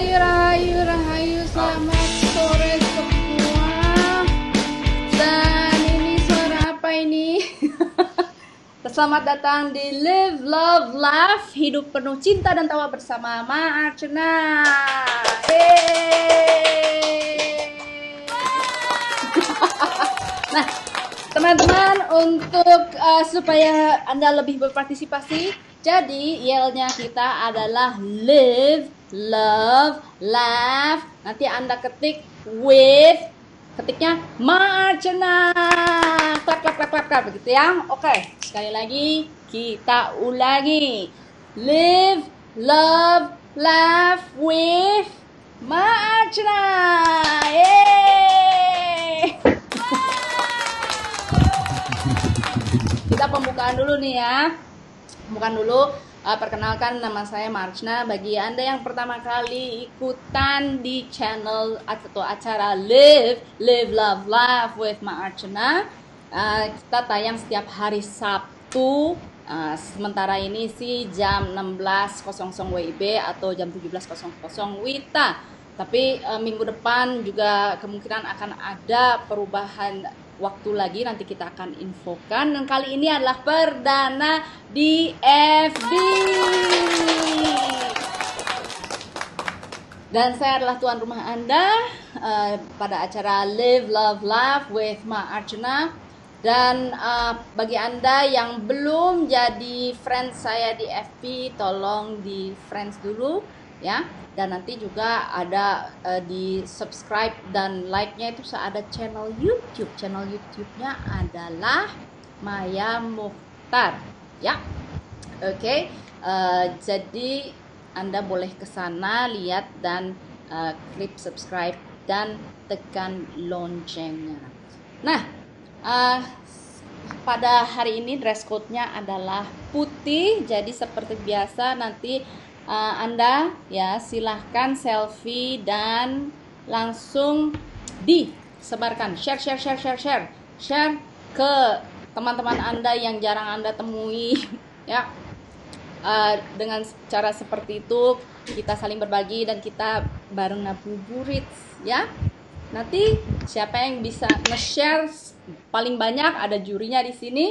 rahayu rahayu rahayu selamat sore semua dan ini suara apa ini selamat datang di live love laugh hidup penuh cinta dan tawa bersama Ma Arjuna nah teman-teman untuk uh, supaya anda lebih berpartisipasi jadi yelnya kita adalah live, love, laugh. Nanti Anda ketik with ketiknya Marcena. Klap klap klap klap klap begitu ya. Oke, sekali lagi kita ulangi. Live, love, laugh with Marcena. Kita pembukaan dulu nih ya bukan dulu uh, perkenalkan nama saya Marchna bagi anda yang pertama kali ikutan di channel atau acara Live Live Love Love with Marchna uh, kita tayang setiap hari Sabtu Uh, sementara ini sih jam 16.00 WIB atau jam 17.00 WITA. Tapi uh, minggu depan juga kemungkinan akan ada perubahan waktu lagi nanti kita akan infokan dan kali ini adalah perdana di FB dan saya adalah tuan rumah Anda uh, pada acara Live Love Love with Ma Archana dan uh, bagi Anda yang belum jadi friends saya di FB tolong di friends dulu ya dan nanti juga ada uh, di subscribe dan like-nya itu ada channel YouTube channel YouTube-nya adalah Maya Mukhtar ya oke okay. uh, eh, jadi anda boleh ke sana lihat dan uh, klik subscribe dan tekan loncengnya nah uh, pada hari ini dress code-nya adalah putih jadi seperti biasa nanti uh, Anda ya silahkan selfie dan langsung disebarkan share share share share share share ke teman-teman Anda yang jarang Anda temui ya uh, dengan cara seperti itu kita saling berbagi dan kita bareng ngabuburit ya nanti siapa yang bisa nge-share paling banyak ada jurinya di sini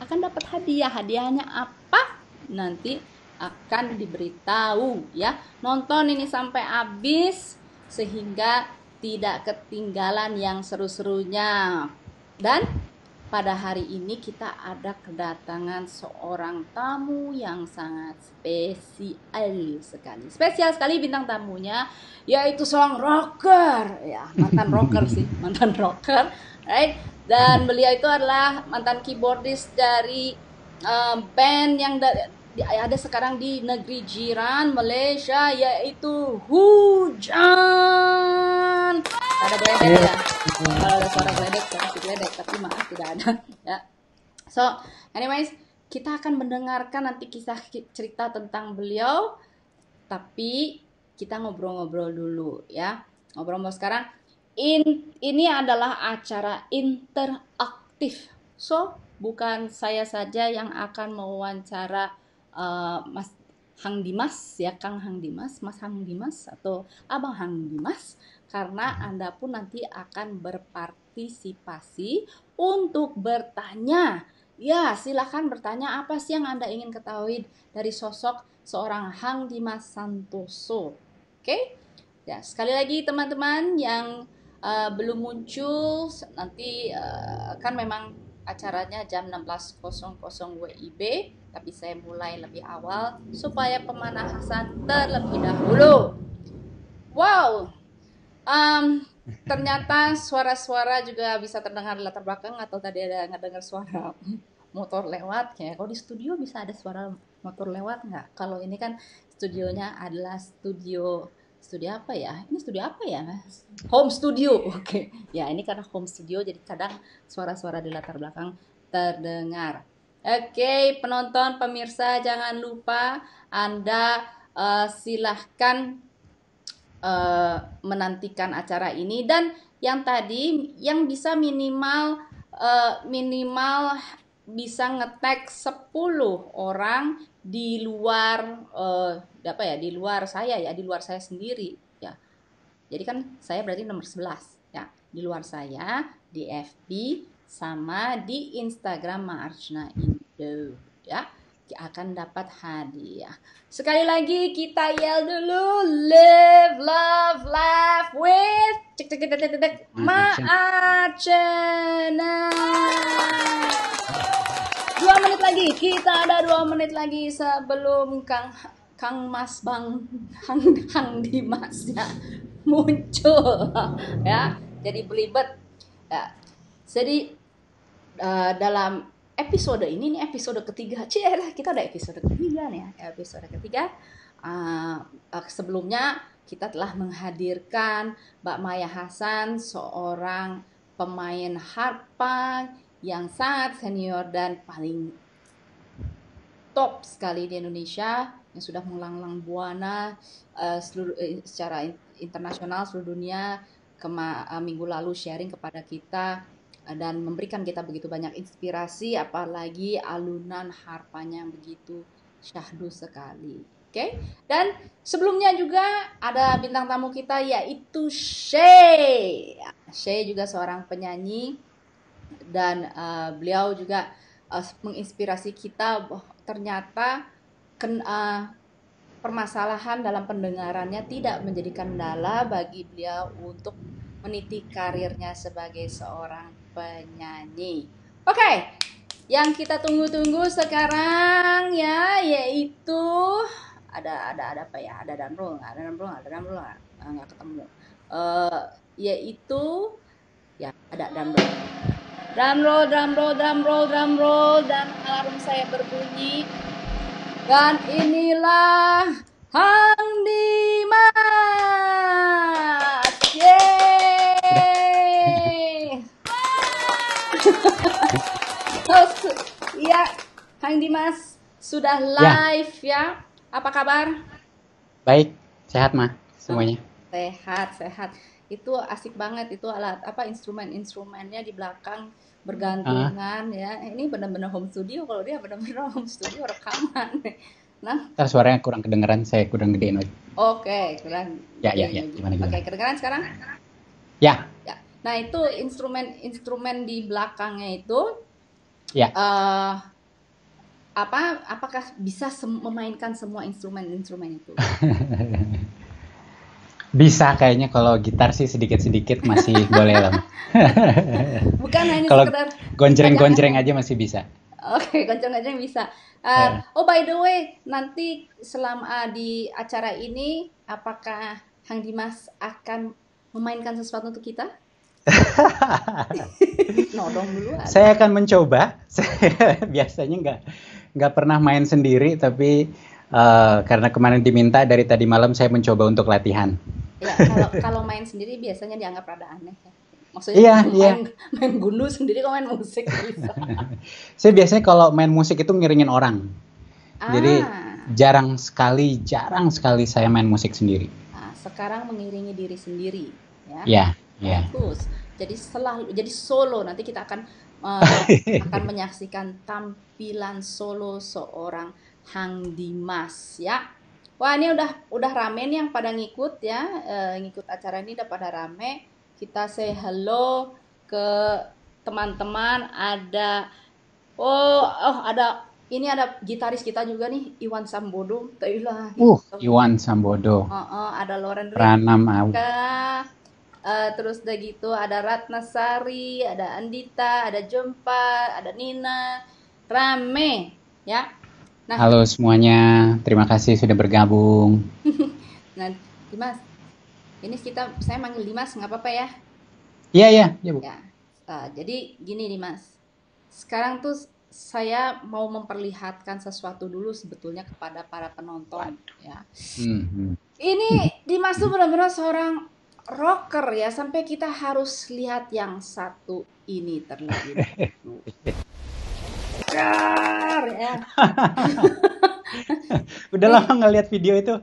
akan dapat hadiah hadiahnya apa nanti akan diberitahu ya. Nonton ini sampai habis sehingga tidak ketinggalan yang seru-serunya. Dan pada hari ini kita ada kedatangan seorang tamu yang sangat spesial sekali. Spesial sekali bintang tamunya yaitu seorang rocker ya, mantan rocker sih, mantan rocker, right? Dan beliau itu adalah mantan keyboardis dari uh, band yang da ada sekarang di negeri jiran Malaysia yaitu hujan. Ada geledek iya. ya. Kalau ada suara geledek pasti geledek tapi maaf tidak ada ya. So, anyways, kita akan mendengarkan nanti kisah cerita tentang beliau tapi kita ngobrol-ngobrol dulu ya. Ngobrol-ngobrol sekarang in, ini adalah acara interaktif. So, bukan saya saja yang akan mewawancara Eh, Mas Hang Dimas ya Kang Hang Dimas, Mas Hang Dimas atau Abang Hang Dimas karena mm-hmm. Anda pun nanti akan berpartisipasi untuk bertanya. Ya, silahkan bertanya apa sih yang Anda ingin ketahui dari sosok seorang Hang Dimas Santoso. Oke? Ya, sekali lagi teman-teman yang uh, belum muncul nanti uh, kan memang acaranya jam 16.00 WIB tapi saya mulai lebih awal supaya pemanasan terlebih dahulu. Wow, um, ternyata suara-suara juga bisa terdengar di latar belakang atau tadi ada nggak dengar suara motor lewat ya. Kalau oh, di studio bisa ada suara motor lewat nggak? Kalau ini kan studionya adalah studio studio apa ya? Ini studio apa ya? Home studio. Oke. Okay. Ya, ini karena home studio jadi kadang suara-suara di latar belakang terdengar. Oke, penonton pemirsa jangan lupa Anda uh, silahkan uh, menantikan acara ini dan yang tadi yang bisa minimal uh, minimal bisa ngetek 10 orang di luar uh, apa ya di luar saya ya di luar saya sendiri ya. Jadi kan saya berarti nomor 11 ya di luar saya di FB sama di Instagram Marjna Indo ya akan dapat hadiah. Sekali lagi kita yell dulu live love laugh with cek cek cek cek cek, mm-hmm. Dua menit lagi, kita ada dua menit lagi sebelum Kang Kang Mas Bang kang Hang Dimasnya muncul ya jadi belibet ya. jadi Eh, dalam episode ini nih episode ketiga cila kita ada episode ketiga nih ya episode ketiga uh, sebelumnya kita telah menghadirkan Mbak Maya Hasan seorang pemain harpa yang sangat senior dan paling top sekali di Indonesia yang sudah mengulang-ulang buana uh, seluruh uh, secara internasional seluruh dunia kema minggu lalu sharing kepada kita dan memberikan kita begitu banyak inspirasi apalagi alunan harpanya yang begitu syahdu sekali. Oke. Okay? Dan sebelumnya juga ada bintang tamu kita yaitu Shay. Shay juga seorang penyanyi dan uh, beliau juga uh, menginspirasi kita ternyata ken, uh, permasalahan dalam pendengarannya tidak menjadi kendala bagi beliau untuk meniti karirnya sebagai seorang penyanyi. Oke, okay. yang kita tunggu-tunggu sekarang ya yaitu ada ada ada apa ya? Ada dan nggak? Ada dan nggak? Ada drumroll nggak? Ah, nggak ketemu. Uh, yaitu ya ada roll, drum roll, drum roll, dan alarm saya berbunyi. Dan inilah Hang Dimas. Yeah. Host, iya, Kang Dimas sudah ya. live ya. ya. Apa kabar? Baik, sehat mah semuanya. Oh, sehat, sehat. Itu asik banget itu alat apa instrumen-instrumennya di belakang bergantungan uh. ya. Eh, ini benar-benar home studio kalau dia benar-benar home studio rekaman. Nah, Ntar suaranya kurang kedengeran, saya kurang gedein Oke, okay, kurang. Ya, ya, ya. Gimana, gimana? Oke, okay, kedengeran sekarang? Ya. Ya. Nah, itu instrumen-instrumen di belakangnya itu Ya. Uh, apa apakah bisa sem memainkan semua instrumen-instrumen itu? bisa kayaknya kalau gitar sih sedikit-sedikit masih boleh lah. Bukan hanya kalau sekedar gonjreng-gonjreng aja masih bisa. Oke, okay, gonjreng-gonjreng bisa. Uh, eh, yeah. Oh by the way, nanti selama di acara ini, apakah Hang Dimas akan memainkan sesuatu untuk kita? nodong duluan. Saya akan mencoba. Saya biasanya nggak nggak pernah main sendiri, tapi uh, karena kemarin diminta dari tadi malam saya mencoba untuk latihan. Ya, kalau, main sendiri biasanya dianggap rada aneh. Ya. Maksudnya iya, main, iya. main gundu sendiri kalau main musik bisa. saya biasanya kalau main musik itu ngiringin orang. Ah. Jadi jarang sekali, jarang sekali saya main musik sendiri. Nah, sekarang mengiringi diri sendiri, ya. Ya, yeah, Yeah. Jadi selalu jadi solo nanti kita akan uh, akan menyaksikan tampilan solo seorang Hang Dimas ya. Wah ini udah udah rame nih yang pada ngikut ya, uh, ngikut acara ini udah pada rame. Kita say hello ke teman-teman ada oh oh ada ini ada gitaris kita juga nih Iwan Sambodo Tuh, gitu. uh Iwan Sambodo uh, uh, ada Loren Pranam. Uh, terus udah gitu ada Ratna Sari, ada Andita, ada Jempa, ada Nina, rame ya. Nah, Halo semuanya, terima kasih sudah bergabung. nah, Dimas, ini kita saya manggil Dimas nggak apa-apa ya? Iya iya, ya bu. Ya. Uh, jadi gini Dimas, sekarang tuh saya mau memperlihatkan sesuatu dulu sebetulnya kepada para penonton Waduh. ya. Mm -hmm. Ini Dimas tuh benar-benar seorang rocker ya sampai kita harus lihat yang satu ini terlebih dahulu. ya. Udah lama ngeliat video itu.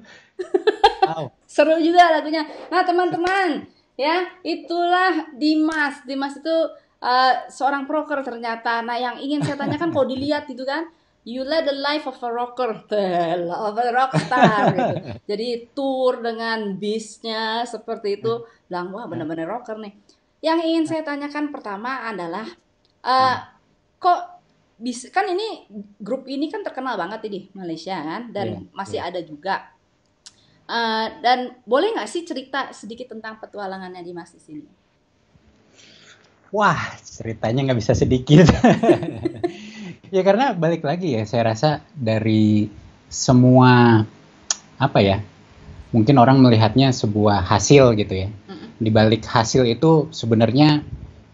Wow. Seru juga lagunya. Nah teman-teman ya itulah Dimas. Dimas itu uh, seorang proker ternyata. Nah yang ingin saya tanyakan kalau dilihat gitu kan You led the life of a rocker, of a rockstar. gitu. Jadi tour dengan bisnya seperti itu, bilang wah benar-benar rocker nih. Yang ingin saya tanyakan pertama adalah uh, kok bis kan ini grup ini kan terkenal banget ini Malaysia kan dan yeah, masih yeah. ada juga. Uh, dan boleh nggak sih cerita sedikit tentang petualangannya di Mas di sini? Wah, ceritanya nggak bisa sedikit. ya karena balik lagi ya saya rasa dari semua apa ya mungkin orang melihatnya sebuah hasil gitu ya di balik hasil itu sebenarnya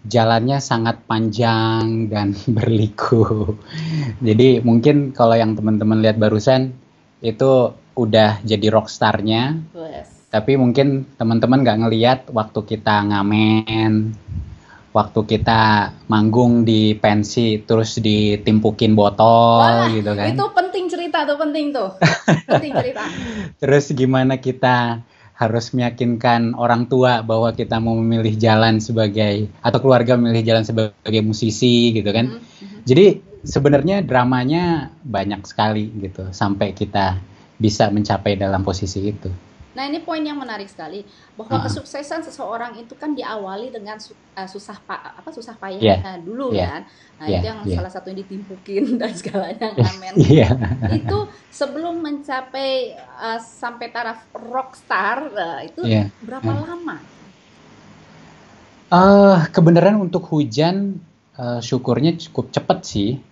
jalannya sangat panjang dan berliku jadi mungkin kalau yang teman-teman lihat barusan itu udah jadi rockstarnya yes. tapi mungkin teman-teman nggak ngelihat waktu kita ngamen waktu kita manggung di pensi terus ditimpukin botol Wah, gitu kan. Itu penting cerita tuh, penting tuh. penting cerita. Terus gimana kita harus meyakinkan orang tua bahwa kita mau memilih jalan sebagai atau keluarga memilih jalan sebagai musisi gitu kan. Mm-hmm. mm-hmm. Jadi sebenarnya dramanya banyak sekali gitu sampai kita bisa mencapai dalam posisi itu. Nah, ini poin yang menarik sekali bahwa uh -huh. kesuksesan seseorang itu kan diawali dengan su uh, susah pa apa susah payah yeah. dulu yeah. kan. Nah, yeah. itu yang yeah. salah satunya ditimpukin dan segalanya iya. amin. yeah. Itu sebelum mencapai uh, sampai taraf rockstar uh, itu yeah. berapa yeah. Hmm. lama? Uh, kebenaran untuk hujan uh, syukurnya cukup cepat sih.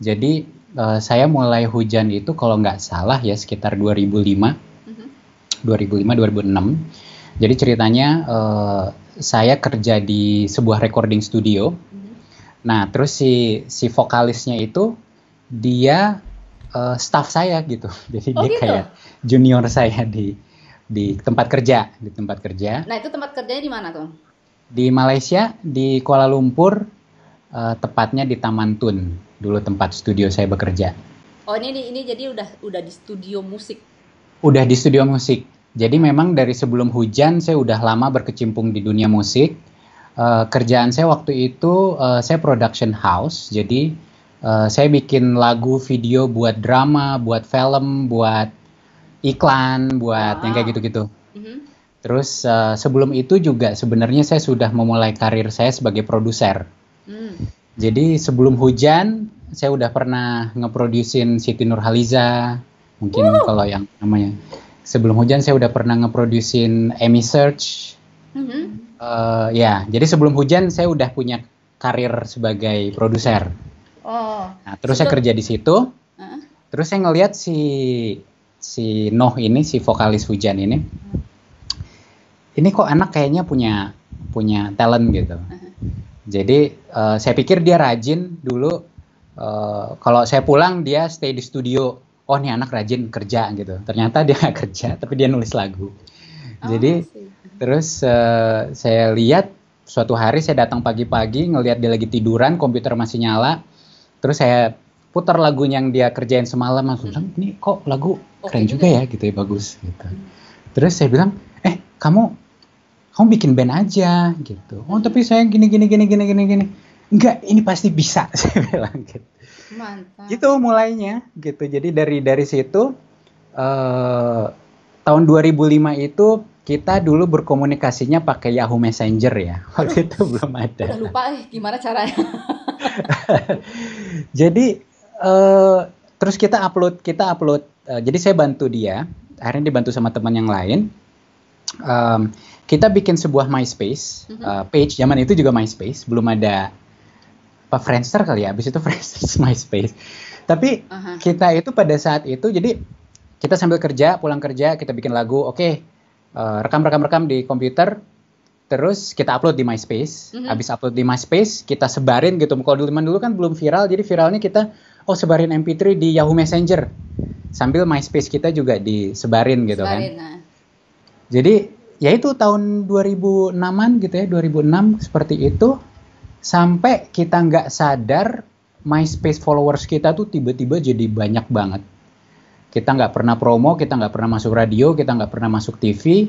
Jadi uh, saya mulai hujan itu kalau nggak salah ya sekitar 2005 2005-2006. Jadi ceritanya uh, saya kerja di sebuah recording studio. Hmm. Nah, terus si si vokalisnya itu dia uh, staff saya gitu. Jadi oh, dia gitu? kayak junior saya di di tempat kerja, di tempat kerja. Nah, itu tempat kerjanya di mana tuh? Di Malaysia, di Kuala Lumpur, uh, tepatnya di Taman Tun, dulu tempat studio saya bekerja. Oh, ini ini jadi udah udah di studio musik udah di studio musik. Jadi memang dari sebelum hujan saya udah lama berkecimpung di dunia musik. Uh, kerjaan saya waktu itu uh, saya production house. Jadi uh, saya bikin lagu, video buat drama, buat film, buat iklan, buat wow. yang kayak gitu-gitu. Mm-hmm. Terus uh, sebelum itu juga sebenarnya saya sudah memulai karir saya sebagai produser. Mm. Jadi sebelum hujan saya udah pernah ngeproduksiin Siti Nurhaliza, mungkin uh. kalau yang namanya sebelum hujan saya udah pernah ngeproduksiin Emmy Search mm-hmm. uh, ya jadi sebelum hujan saya udah punya karir sebagai produser oh nah, terus Situ. saya kerja di situ uh. terus saya ngelihat si si Noh ini si vokalis hujan ini ini kok anak kayaknya punya punya talent gitu uh. Jadi uh, saya pikir dia rajin dulu. Uh, kalau saya pulang dia stay di studio oh ini anak rajin kerja gitu ternyata dia nggak kerja tapi dia nulis lagu oh, jadi terus uh, saya lihat suatu hari saya datang pagi-pagi ngelihat dia lagi tiduran komputer masih nyala terus saya putar lagunya yang dia kerjain semalam langsung bilang ini kok lagu keren juga ya? ya gitu ya bagus gitu hmm. terus saya bilang eh kamu kamu bikin band aja gitu oh tapi saya gini gini gini gini gini gini enggak ini pasti bisa saya bilang gitu Mantap. Gitu mulainya gitu. Jadi dari dari situ eh, tahun 2005 itu kita dulu berkomunikasinya pakai Yahoo Messenger ya. Waktu itu belum ada. Udah lupa eh gimana caranya. jadi eh, terus kita upload kita upload eh, jadi saya bantu dia, akhirnya dibantu sama teman yang lain. Um, kita bikin sebuah MySpace uh, page zaman itu juga MySpace belum ada apa Friendster kali ya abis itu Friendster MySpace tapi uh-huh. kita itu pada saat itu jadi kita sambil kerja pulang kerja kita bikin lagu oke okay, uh, eh, rekam rekam rekam di komputer terus kita upload di MySpace uh mhm. -huh. habis upload di MySpace kita sebarin gitu kalau dulu dulu kan belum viral jadi viralnya kita oh sebarin MP3 di Yahoo Messenger sambil MySpace kita juga disebarin gitu kan. sebarin, kan nah. jadi ya itu tahun 2006an gitu ya 2006 seperti itu sampai kita nggak sadar MySpace followers kita tuh tiba-tiba jadi banyak banget. Kita nggak pernah promo, kita nggak pernah masuk radio, kita nggak pernah masuk TV.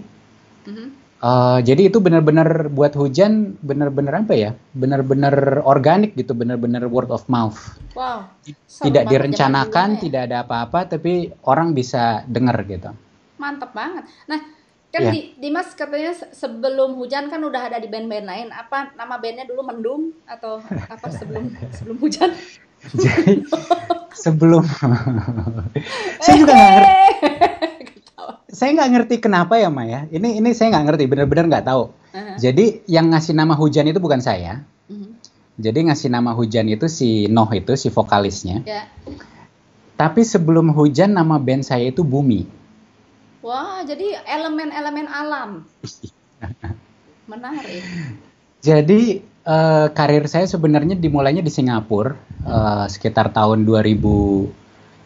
Mm-hmm. Uh, jadi itu benar-benar buat hujan, benar-benar apa ya? Benar-benar organik gitu, benar-benar word of mouth. Wow. Tidak direncanakan, ya. tidak ada apa-apa, tapi orang bisa dengar gitu. Mantep banget. Nah, Kan yeah. di, Dimas katanya sebelum hujan kan udah ada di band-band lain. Apa nama bandnya dulu Mendung atau apa sebelum sebelum hujan? Jadi sebelum eh, saya juga nggak ngerti. saya nggak ngerti kenapa ya Maya. Ini ini saya nggak ngerti bener-bener nggak tahu. Uh -huh. Jadi yang ngasih nama hujan itu bukan saya. Uh mm-hmm. -huh. Jadi ngasih nama hujan itu si Noh itu si vokalisnya. Yeah. Tapi sebelum hujan nama band saya itu Bumi. Wah, jadi elemen-elemen alam. Menarik. Jadi uh, karir saya sebenarnya dimulainya di Singapura uh, sekitar tahun 2002,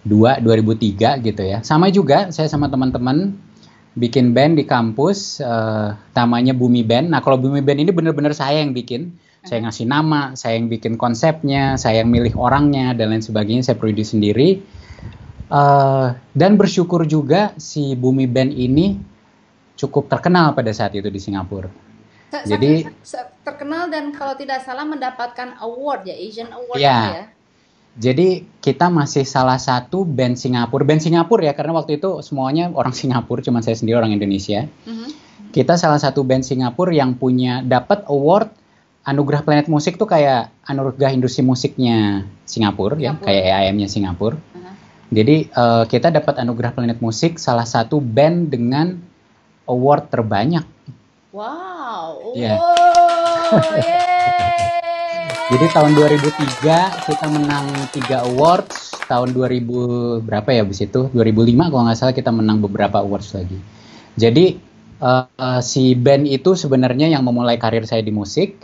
2003 gitu ya. Sama juga saya sama teman-teman bikin band di kampus uh, namanya Bumi Band. Nah, kalau Bumi Band ini benar-benar saya yang bikin. Saya ngasih nama, saya yang bikin konsepnya, saya yang milih orangnya dan lain sebagainya, saya produksi sendiri Uh, dan bersyukur juga si Bumi Band ini cukup terkenal pada saat itu di Singapura. Jadi terkenal dan kalau tidak salah mendapatkan award ya Asian Award ya. ya. Jadi kita masih salah satu band Singapura, band Singapura ya karena waktu itu semuanya orang Singapura, cuman saya sendiri orang Indonesia. Mm -hmm. Kita salah satu band Singapura yang punya dapat award anugerah planet musik tuh kayak anugerah industri musiknya Singapura, ya. Singapura. ya kayak aim nya Singapura. Mm -hmm jadi uh, kita dapat anugerah Planet Musik salah satu band dengan award terbanyak. Wow. Yeah. Wow. Jadi tahun 2003 kita menang tiga awards, tahun 2000 berapa ya bis itu? 2005 kalau nggak salah kita menang beberapa awards lagi. Jadi uh, si band itu sebenarnya yang memulai karir saya di musik.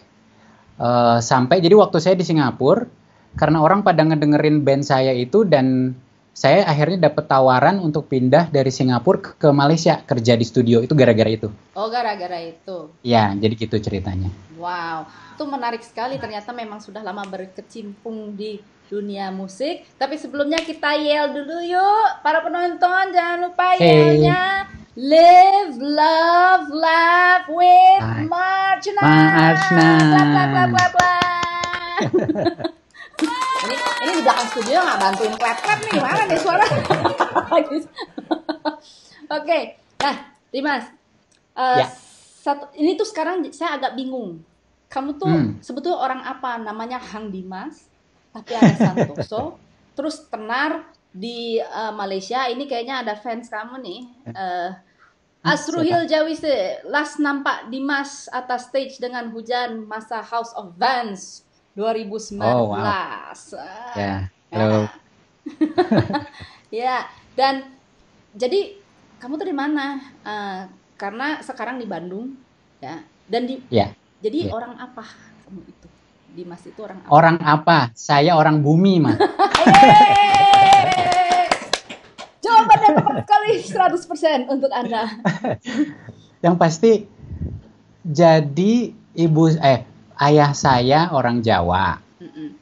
Uh, sampai jadi waktu saya di Singapura karena orang pada ngedengerin band saya itu dan saya akhirnya dapat tawaran untuk pindah dari Singapura ke Malaysia kerja di studio itu gara-gara itu. Oh, gara-gara itu. Ya, jadi gitu ceritanya. Wow, itu menarik sekali. Ternyata memang sudah lama berkecimpung di dunia musik. Tapi sebelumnya kita yell dulu yuk, para penonton jangan lupa hey. yellnya Live, love, laugh with Marchna. Marchna. Blah, blah, blah, blah, blah. ini di belakang studio nggak bantuin klep klep nih mana nih suara oke okay. nah Dimas uh, ya. satu ini tuh sekarang saya agak bingung kamu tuh hmm. sebetulnya orang apa namanya Hang Dimas tapi ada Santoso terus tenar di uh, Malaysia ini kayaknya ada fans kamu nih uh, eh, hmm, Asruhil Jawise last nampak Dimas atas stage dengan hujan masa House of Vans 2019. Oh, wow. Ya. Halo. Ah. Ya. ya, dan jadi kamu tuh di mana? Uh, karena sekarang di Bandung, ya. Dan di ya. Jadi ya. orang apa kamu itu? Dimas itu orang apa? Orang apa? Saya orang bumi, Mas. Jawabannya tepat sekali 100% untuk Anda. Yang pasti jadi ibu eh ayah saya orang Jawa. Mm-mm.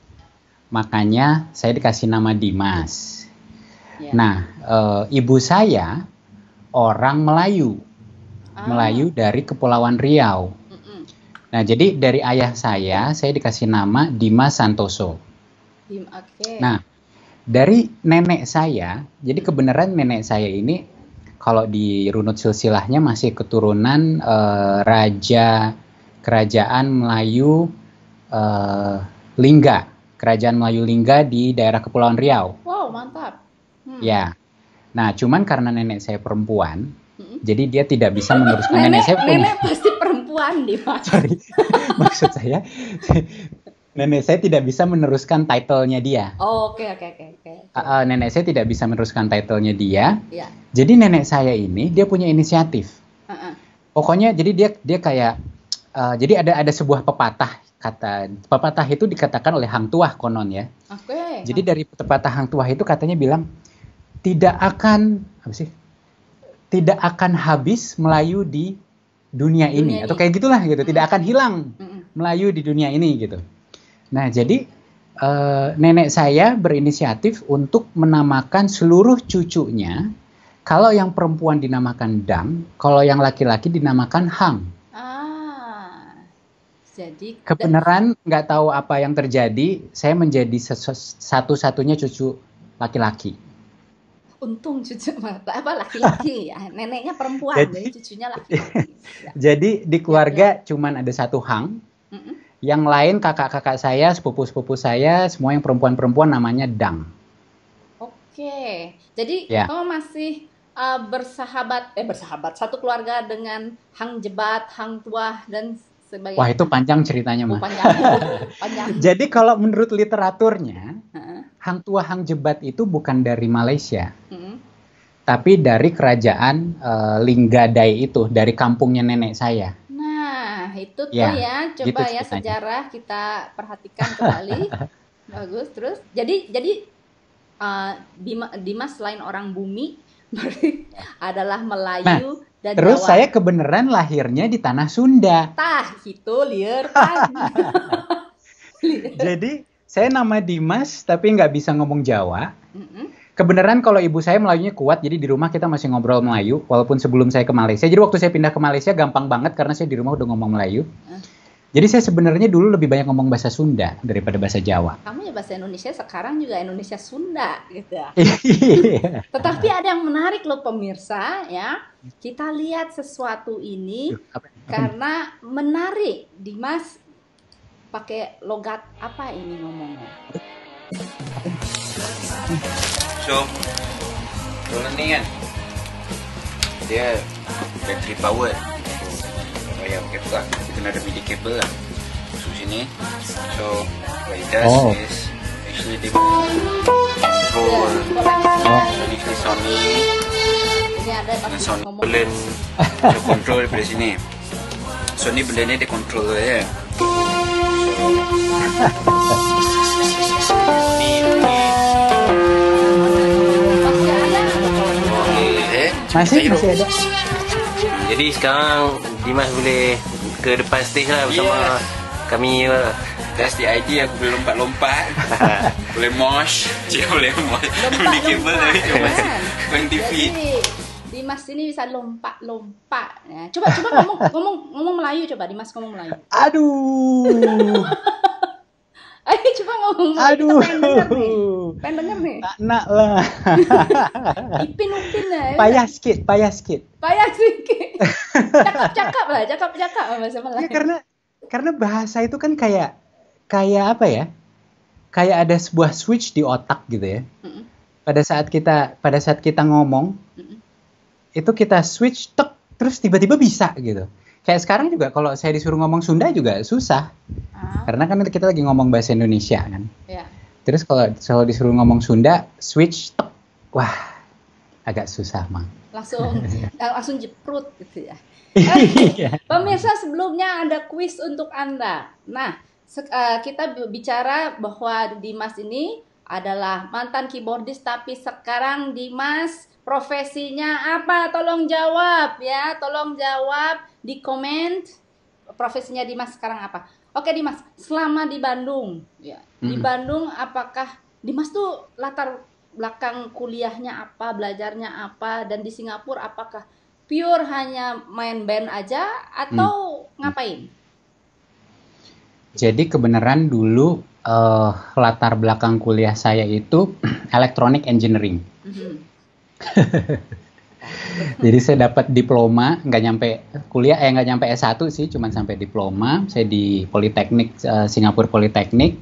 Makanya saya dikasih nama Dimas. Yeah. Nah, e, ibu saya orang Melayu. Ah. Melayu dari Kepulauan Riau. Mm-mm. Nah, jadi dari ayah saya saya dikasih nama Dimas Santoso. Dim, okay. Nah, dari nenek saya, jadi kebenaran nenek saya ini kalau di runut silsilahnya masih keturunan uh, raja Kerajaan Melayu uh, Lingga, Kerajaan Melayu Lingga di daerah Kepulauan Riau. Wow, mantap. Hmm. Ya. Nah, cuman karena nenek saya perempuan, hmm. jadi dia tidak bisa meneruskan nenek, nenek saya. pun. Nenek pasti perempuan nih, Pak. Sorry. Maksud saya nenek saya tidak bisa meneruskan titlenya dia. Oh oke oke oke. nenek saya tidak bisa meneruskan titlenya dia. Yeah. Jadi nenek saya ini dia punya inisiatif. Uh -uh. Pokoknya jadi dia dia kayak Eh, jadi ada ada sebuah pepatah kata pepatah itu dikatakan oleh Hang Tuah konon ya. Oke. Okay. Jadi dari pepatah Hang Tuah itu katanya bilang tidak akan apa sih? Tidak akan habis Melayu di dunia, dunia ini. ini atau kayak gitulah gitu. Mm hmm Tidak akan hilang mm Melayu di dunia ini gitu. Nah jadi uh, nenek saya berinisiatif untuk menamakan seluruh cucunya. Kalau yang perempuan dinamakan Dang, kalau yang laki-laki dinamakan Hang. Jadi kebenaran nggak tahu apa yang terjadi, saya menjadi satu-satunya cucu laki-laki. Untung cucu apa laki-laki ya, neneknya perempuan jadi, jadi cucunya laki-laki. Ya. Jadi di keluarga ya, ya. cuman ada satu hang. Mm -mm. Yang lain kakak-kakak saya, sepupu-sepupu saya, semua yang perempuan-perempuan namanya dang. Oke, jadi ya. kamu masih uh, bersahabat eh bersahabat satu keluarga dengan Hang Jebat, Hang tua dan sebagai Wah, itu panjang ceritanya, oh, Mas. Panjang. Oh, panjang. Jadi kalau menurut literaturnya, uh-huh. Hang Tua Hang Jebat itu bukan dari Malaysia. Uh-huh. Tapi dari kerajaan uh, Linggadai itu, dari kampungnya nenek saya. Nah, itu tuh ya, ya. Gitu coba gitu ya sejarah kita perhatikan kembali. Bagus, terus. Jadi jadi uh, eh, Dimas, Dimas selain orang bumi adalah Melayu nah dan Terus Jawa. saya kebenaran lahirnya di tanah Sunda. Tah, gitu liar kan? Jadi saya nama Dimas tapi nggak bisa ngomong Jawa. Mm Kebenaran kalau ibu saya Melayunya kuat, jadi di rumah kita masih ngobrol Melayu, walaupun sebelum saya ke Malaysia. Jadi waktu saya pindah ke Malaysia gampang banget karena saya di rumah udah ngomong Melayu. Uh. Jadi saya sebenarnya dulu lebih banyak ngomong bahasa Sunda daripada bahasa Jawa. Kamu ya bahasa Indonesia sekarang juga Indonesia Sunda gitu ya. Tetapi ada yang menarik loh pemirsa ya. Kita lihat sesuatu ini ya? karena menarik. Dimas pakai logat apa ini ngomongnya? So, kan dia battery power layar kabel lah Kita kena ada midi cable lah So sini So what it does oh. is Actually they will control Jadi kita sound ni sound blend So control daripada sini So ni blend ni dia control lah ya Masih, masih ada. Jadi sekarang Dimas boleh ke depan stage lah bersama yeah. kami lah. Test di IT aku boleh lompat-lompat Boleh mosh Cik boleh mosh Beli kabel tapi masih 20 feet Dimas ini bisa lompat-lompat. Ya, coba coba ngomong ngomong ngomong Melayu coba Dimas ngomong Melayu. Aduh. Ayo coba ngomong. Aduh. Kita pengen denger nih. Pengen denger nih. Tak nak lah. Ipin upin lah. Ya. Payah sikit, payah sikit. Payah sikit. Cakap-cakap lah, cakap-cakap lah bahasa Ya, karena karena bahasa itu kan kayak kayak apa ya? Kayak ada sebuah switch di otak gitu ya. Pada saat kita pada saat kita ngomong, itu kita switch tek terus tiba-tiba bisa gitu kayak sekarang juga kalau saya disuruh ngomong Sunda juga susah uh-huh. karena kan kita lagi ngomong bahasa Indonesia kan yeah. terus kalau kalau disuruh ngomong Sunda switch tok. wah agak susah mang langsung eh, langsung jeprut gitu ya okay. Iya. Eh, pemirsa sebelumnya ada kuis untuk anda nah eh, kita bicara bahwa Dimas ini adalah mantan keyboardis tapi sekarang Dimas Profesinya apa? Tolong jawab ya, tolong jawab di komen. Profesinya Dimas sekarang apa? Oke Dimas, selama di Bandung, ya. hmm Di Bandung apakah Dimas tuh latar belakang kuliahnya apa, belajarnya apa dan di Singapura apakah pure hanya main band aja atau hmm. ngapain? Jadi kebenaran dulu uh, latar belakang kuliah saya itu electronic engineering. Mm-hmm. Jadi saya dapat diploma, nggak nyampe kuliah, eh nggak nyampe S1 sih, cuman sampai diploma. Saya di Politeknik uh, Singapura Politeknik.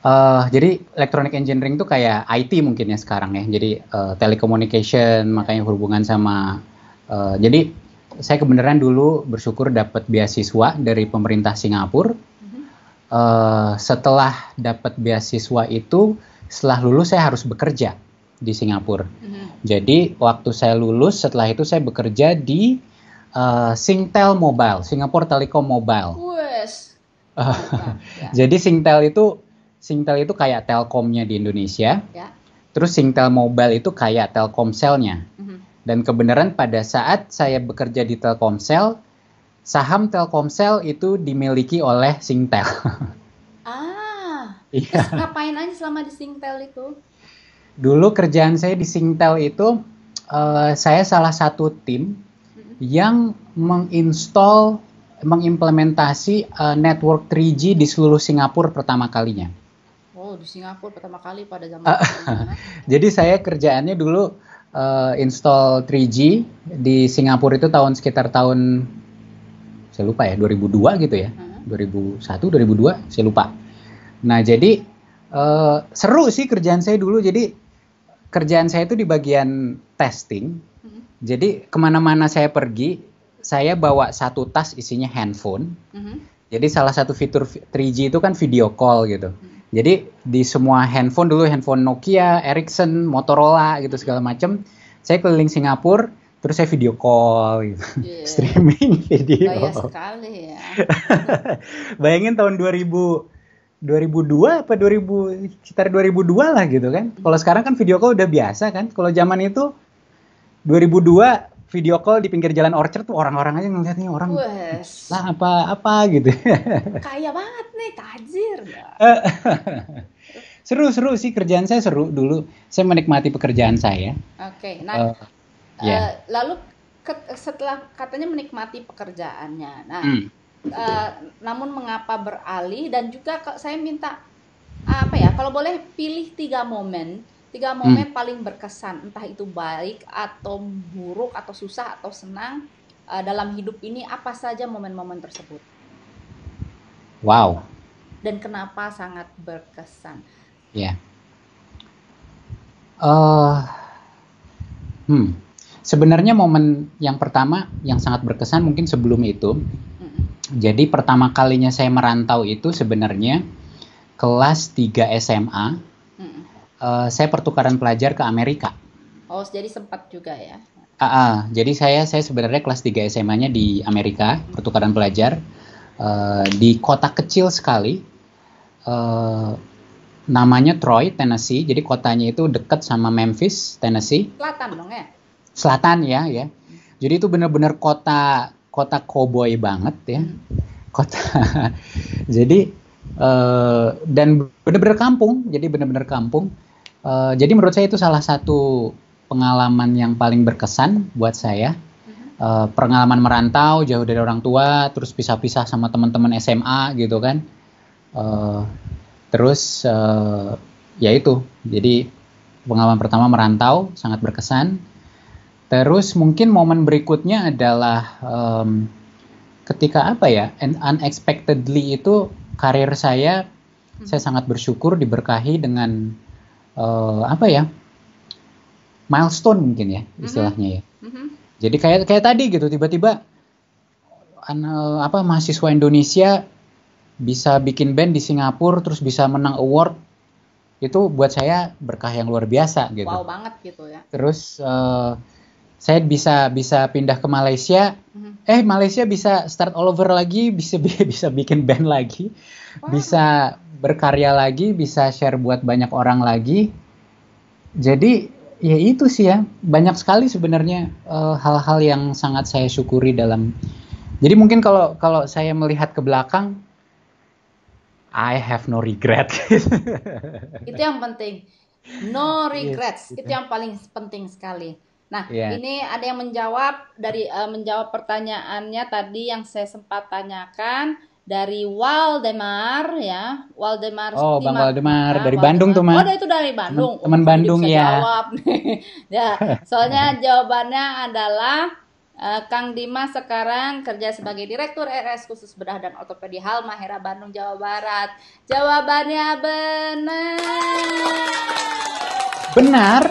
Uh, jadi electronic engineering itu kayak IT mungkin ya sekarang ya. Jadi uh, telecommunication makanya hubungan sama uh, jadi saya kebenaran dulu bersyukur dapat beasiswa dari pemerintah Singapura. Uh, setelah dapat beasiswa itu, setelah lulus saya harus bekerja di Singapura. Mm-hmm. Jadi waktu saya lulus setelah itu saya bekerja di uh, Singtel Mobile, Singapore Telecom Mobile. Yes. Uh, yeah. Jadi Singtel itu Singtel itu kayak Telkomnya di Indonesia. Yeah. Terus Singtel Mobile itu kayak Telkomselnya. Mm-hmm. Dan kebenaran pada saat saya bekerja di Telkomsel, saham Telkomsel itu dimiliki oleh Singtel. ah. Iya. ngapain aja selama di Singtel itu? Dulu kerjaan saya di Singtel itu uh, saya salah satu tim yang menginstall mengimplementasi uh, network 3G di seluruh Singapura pertama kalinya. Oh, di Singapura pertama kali pada zaman ah, ya. Jadi saya kerjaannya dulu uh, install 3G di Singapura itu tahun sekitar tahun saya lupa ya 2002 gitu ya. Uh -huh. 2001 2002 saya lupa. Nah, jadi Eh, seru sih kerjaan saya dulu. Jadi kerjaan saya itu di bagian testing. Mm-hmm. Jadi kemana-mana saya pergi, saya bawa satu tas isinya handphone. Mm-hmm. Jadi salah satu fitur 3G itu kan video call gitu. Mm-hmm. Jadi di semua handphone dulu handphone Nokia, Ericsson, Motorola gitu segala mm-hmm. macam. Saya keliling Singapura, terus saya video call gitu. Yeah. streaming video. Banyak sekali ya. Bayangin tahun 2000 2002 apa 2000 sekitar 2002 lah gitu kan. Kalau sekarang kan video call udah biasa kan. Kalau zaman itu 2002 video call di pinggir jalan Orchard tuh orang-orang aja ngeliatnya orang lah apa apa gitu. Kaya banget nih tajir. seru seru sih kerjaan saya seru dulu. Saya menikmati pekerjaan saya. Oke. Okay, nah, uh, uh, lalu ke, setelah katanya menikmati pekerjaannya. Nah, hmm Eh, namun mengapa beralih dan juga saya minta apa ya kalau boleh pilih tiga momen tiga hmm. momen hmm. paling berkesan entah itu baik atau buruk atau susah atau senang uh, dalam hidup ini apa saja momen-momen tersebut wow dan kenapa sangat berkesan ya yeah. uh, hmm sebenarnya momen yang pertama yang sangat berkesan mungkin sebelum itu jadi pertama kalinya saya merantau itu sebenarnya kelas 3 SMA. Hmm. Uh, eh, saya pertukaran pelajar ke Amerika. Oh, jadi sempat juga ya. Uh, uh, jadi saya saya sebenarnya kelas 3 SMA-nya di Amerika, hmm. pertukaran pelajar uh, di kota kecil sekali. Uh, namanya Troy, Tennessee. Jadi kotanya itu dekat sama Memphis, Tennessee. Selatan dong ya. Selatan ya, ya. Jadi itu benar-benar kota kota koboi banget ya kota jadi uh, dan bener-bener kampung jadi benar-benar kampung uh, jadi menurut saya itu salah satu pengalaman yang paling berkesan buat saya uh, pengalaman merantau jauh dari orang tua terus pisah-pisah sama teman-teman SMA gitu kan uh, terus uh, ya itu jadi pengalaman pertama merantau sangat berkesan Terus mungkin momen berikutnya adalah um, ketika apa ya and unexpectedly itu karir saya hmm. saya sangat bersyukur diberkahi dengan uh, apa ya milestone mungkin ya hmm. istilahnya ya. hmm Jadi kayak kayak tadi gitu tiba-tiba an, apa mahasiswa Indonesia bisa bikin band di Singapura terus bisa menang award itu buat saya berkah yang luar biasa gitu. Wow banget gitu ya. Terus uh, saya bisa bisa pindah ke Malaysia mm-hmm. eh Malaysia bisa start all over lagi bisa bisa bikin band lagi wow. bisa berkarya lagi bisa share buat banyak orang lagi jadi ya itu sih ya banyak sekali sebenarnya uh, hal-hal yang sangat saya syukuri dalam jadi mungkin kalau kalau saya melihat ke belakang I have no regret itu yang penting no regrets yes, itu. itu yang paling penting sekali Nah, yeah. ini ada yang menjawab dari uh, menjawab pertanyaannya tadi yang saya sempat tanyakan dari Waldemar ya Waldemar Oh Bang Waldemar nah, dari Waldemar. Bandung tuh Mas Oh itu dari Bandung teman, teman Bandung ya jawab nih. ya soalnya jawabannya adalah uh, Kang Dimas sekarang kerja sebagai direktur RS khusus bedah dan ortopedi Halmahera Bandung Jawa Barat jawabannya benar benar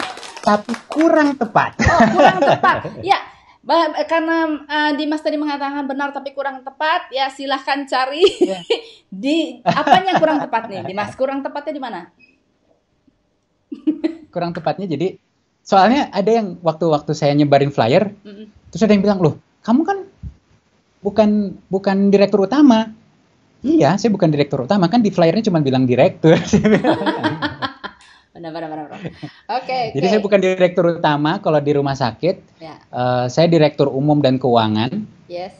tapi kurang tepat. Oh, kurang tepat. ya, karena uh, Dimas tadi mengatakan benar tapi kurang tepat, ya silahkan cari ya. di apanya kurang tepat nih, Dimas. Kurang tepatnya di mana? kurang tepatnya jadi soalnya ada yang waktu-waktu saya nyebarin flyer, mm -mm. terus ada yang bilang loh, kamu kan bukan bukan direktur utama. Iya, saya bukan direktur utama kan di flyernya cuma bilang direktur. benar benar benar. Oke. Okay, Jadi saya bukan direktur utama kalau di rumah sakit. Ya. Uh, saya direktur umum dan keuangan. Yes.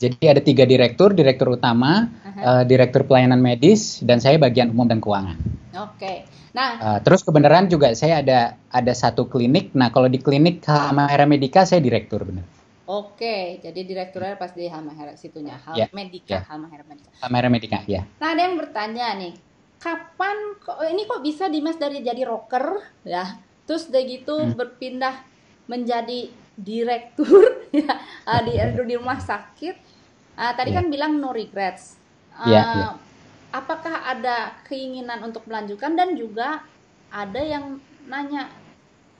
Jadi ada tiga direktur, direktur utama, uh-huh. uh, direktur pelayanan medis, dan saya bagian umum dan keuangan. Oke. Okay. Nah. Uh, terus kebenaran juga saya ada ada satu klinik. Nah kalau di klinik Hamahera Medika saya direktur benar. Oke, jadi direkturnya pas di Halmahera situnya, Hal yeah. Medika, yeah. Halmahera Medika. Halmahera Medika, ya. Yeah. Ya. Ya. Nah ada yang bertanya nih, kapan kok oh, ini kok bisa Dimas dari jadi rocker ya terus udah gitu hmm. berpindah menjadi direktur ya ah, di eh, di rumah sakit uh, tadi yeah. kan bilang no regrets uh, ya, yeah, ya. yeah. apakah ada keinginan untuk melanjutkan dan juga ada yang nanya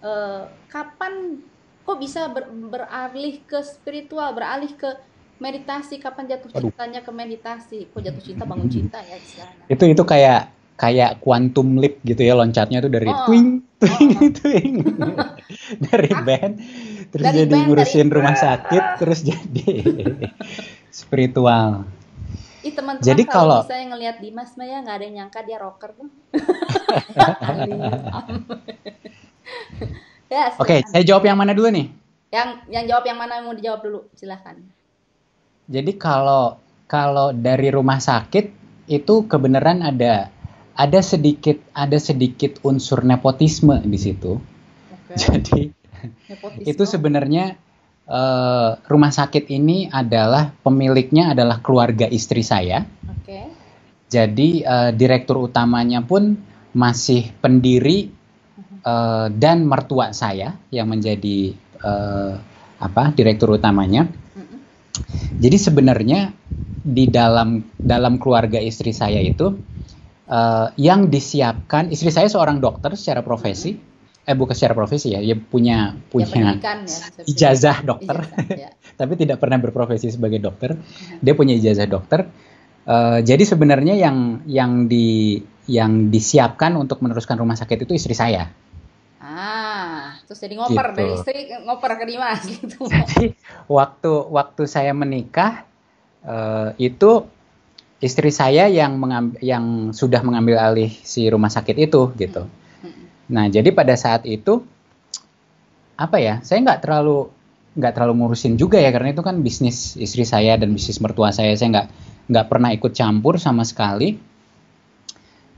uh, kapan kok bisa ber, beralih ke spiritual beralih ke meditasi kapan jatuh Aduh. cintanya ke meditasi kok jatuh cinta bangun cinta ya istilahnya itu itu kayak kayak quantum leap gitu ya loncatnya tuh dari oh. twing twing oh. twing dari band terus dari jadi band, ngurusin dari... rumah sakit terus jadi spiritual Ih teman-teman jadi kalau, kalau saya ngelihat Dimas Maya nggak ada yang nyangka dia rocker tuh yes, ya, Oke, okay, saya jawab yang mana dulu nih? Yang yang jawab yang mana mau dijawab dulu, silahkan. Jadi kalau kalau dari rumah sakit itu kebenaran ada ada sedikit ada sedikit unsur nepotisme di situ. Okay. Jadi nepotisme. itu sebenarnya uh, rumah sakit ini adalah pemiliknya adalah keluarga istri saya. Okay. Jadi uh, direktur utamanya pun masih pendiri uh, dan mertua saya yang menjadi uh, apa direktur utamanya. Jadi sebenarnya di dalam dalam keluarga istri saya itu uh, yang disiapkan istri saya seorang dokter secara profesi. Mm-hmm. Eh bukan secara profesi ya, dia punya ya, punya ya, ya, ijazah dokter. Ijazah, ya. Tapi tidak pernah berprofesi sebagai dokter. Mm-hmm. Dia punya ijazah dokter. Uh, jadi sebenarnya yang yang di yang disiapkan untuk meneruskan rumah sakit itu istri saya Ah, terus jadi ngoper gitu. dari istri ngoper ke Dimas gitu. Jadi waktu waktu saya menikah uh, itu istri saya yang mengambil, yang sudah mengambil alih si rumah sakit itu gitu. Hmm. Nah, jadi pada saat itu apa ya? Saya nggak terlalu nggak terlalu ngurusin juga ya karena itu kan bisnis istri saya dan bisnis mertua saya. Saya nggak nggak pernah ikut campur sama sekali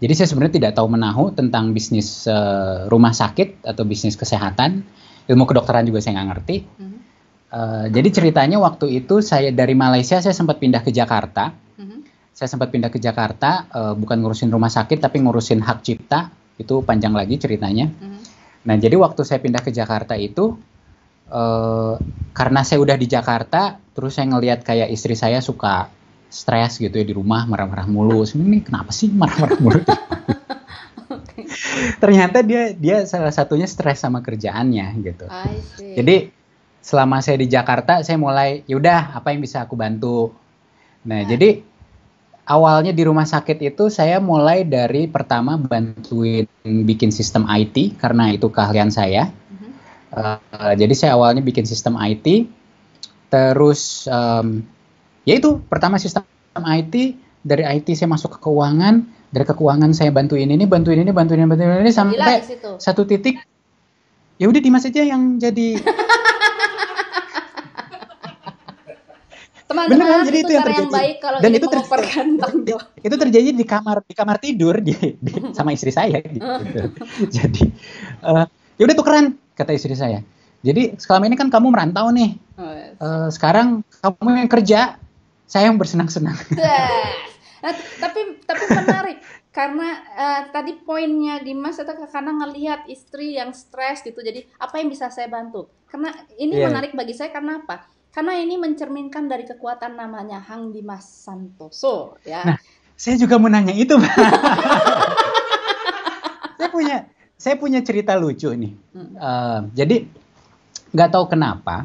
jadi saya sebenarnya tidak tahu menahu tentang bisnis uh, rumah sakit atau bisnis kesehatan. Ilmu kedokteran juga saya nggak ngerti. Mm-hmm. Uh, jadi ceritanya waktu itu saya dari Malaysia saya sempat pindah ke Jakarta. Mm-hmm. Saya sempat pindah ke Jakarta uh, bukan ngurusin rumah sakit tapi ngurusin hak cipta. Itu panjang lagi ceritanya. Mm-hmm. Nah jadi waktu saya pindah ke Jakarta itu uh, karena saya udah di Jakarta terus saya ngelihat kayak istri saya suka stres gitu ya di rumah marah-marah mulu. Ini kenapa sih marah-marah mulu? Ternyata dia dia salah satunya stres sama kerjaannya gitu. Jadi selama saya di Jakarta saya mulai yaudah apa yang bisa aku bantu. Nah, ah. jadi awalnya di rumah sakit itu saya mulai dari pertama bantuin bikin sistem IT karena itu keahlian saya. Uh-huh. Uh, jadi saya awalnya bikin sistem IT, terus um, yaitu pertama sistem IT, dari IT saya masuk ke keuangan, dari ke keuangan saya bantuin ini, bantuin ini, bantuin ini, bantuin ini sampai satu titik ya udah Dimas aja yang jadi teman-teman kan? jadi itu, yang terjadi. Yang baik kalau dan itu terjadi itu terjadi di kamar di kamar tidur di, di sama istri saya gitu. Oh. jadi uh, ya udah keren kata istri saya jadi selama ini kan kamu merantau nih oh, uh, sekarang kamu yang kerja saya yang bersenang-senang. nah, tapi tapi menarik karena uh, tadi poinnya Dimas itu karena ngelihat istri yang stres gitu. Jadi apa yang bisa saya bantu? Karena ini yeah. menarik bagi saya karena apa? Karena ini mencerminkan dari kekuatan namanya Hang Dimas Santoso ya. Nah, saya juga mau nanya itu, saya punya saya punya cerita lucu nih. Uh, jadi nggak tahu kenapa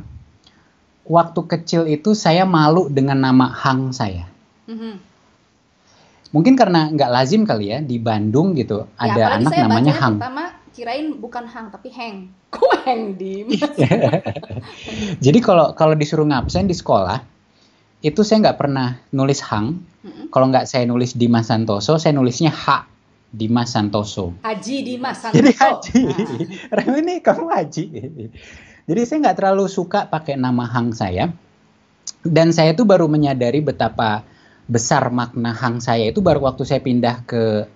waktu kecil itu saya malu dengan nama Hang saya. Mm-hmm. Mungkin karena nggak lazim kali ya di Bandung gitu ya, ada anak saya namanya Hang. Pertama kirain bukan Hang tapi Heng. Kok Heng di? Jadi kalau kalau disuruh ngabsen di sekolah itu saya nggak pernah nulis Hang. Mm-hmm. Kalau nggak saya nulis Dimas Santoso, saya nulisnya H. Dimas Santoso. Haji Dimas Santoso. Jadi Haji. Nah. ini kamu Haji. Jadi saya nggak terlalu suka pakai nama hang saya. Dan saya itu baru menyadari betapa besar makna hang saya itu baru waktu saya pindah ke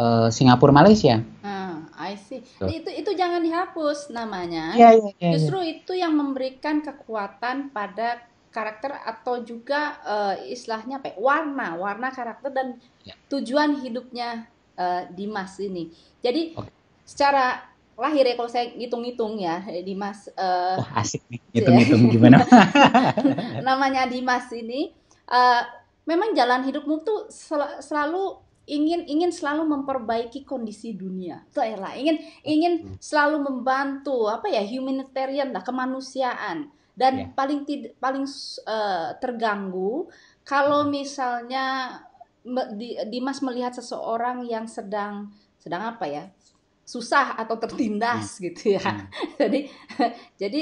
uh, Singapura Malaysia. Ah, I see. So. Itu itu jangan dihapus namanya. Yeah, yeah, yeah, iya. Justru itu yang memberikan kekuatan pada karakter atau juga uh, istilahnya apa? Ya, warna, warna karakter dan yeah. tujuan hidupnya uh, Dimas ini. Jadi okay. secara lahir ya kalau saya hitung-hitung ya eh, Dimas. Uh, Wah asik nih hitung-hitung iya. gimana? namanya Dimas ini uh, memang jalan hidupmu tuh sel selalu ingin ingin selalu memperbaiki kondisi dunia. Tuh ya lah ingin ingin hmm. selalu membantu apa ya humanitarian lah kemanusiaan dan yeah. paling tid paling uh, terganggu kalau hmm. misalnya Dimas melihat seseorang yang sedang sedang apa ya susah atau tertindas hmm. gitu ya. Hmm. jadi jadi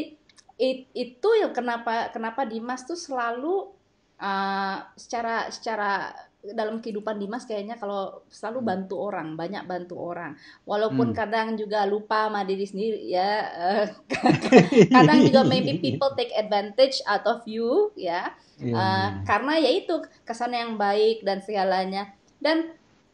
it, itu yang kenapa kenapa Dimas tuh selalu uh, secara secara dalam kehidupan Dimas kayaknya kalau selalu hmm. bantu orang, banyak bantu orang. Walaupun hmm. kadang juga lupa sama diri sendiri ya. Eh, kadang juga maybe people take advantage out of you ya. Yeah. Iya, uh, karena ya itu kesan yang baik dan segalanya. Dan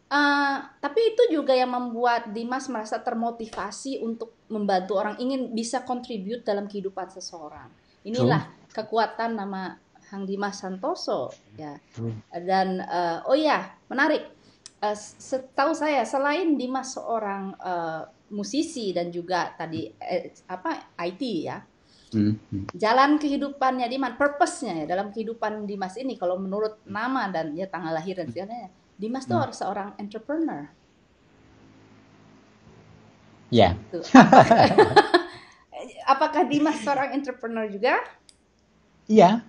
Uh, tapi itu juga yang membuat Dimas merasa termotivasi untuk membantu orang ingin bisa kontribut dalam kehidupan seseorang. Inilah True. kekuatan nama Hang Dimas Santoso ya. True. Dan uh, oh ya, menarik. Uh, setahu saya selain Dimas seorang uh, musisi dan juga tadi eh, apa IT ya. Hmm, hmm. Jalan kehidupannya Dimas, purpose-nya ya dalam kehidupan Dimas ini kalau menurut hmm. nama dan ya tanggal lahir dan segalanya Dimas tuh hmm. seorang entrepreneur. Ya. Yeah. Gitu. Apakah Dimas seorang entrepreneur juga? Iya.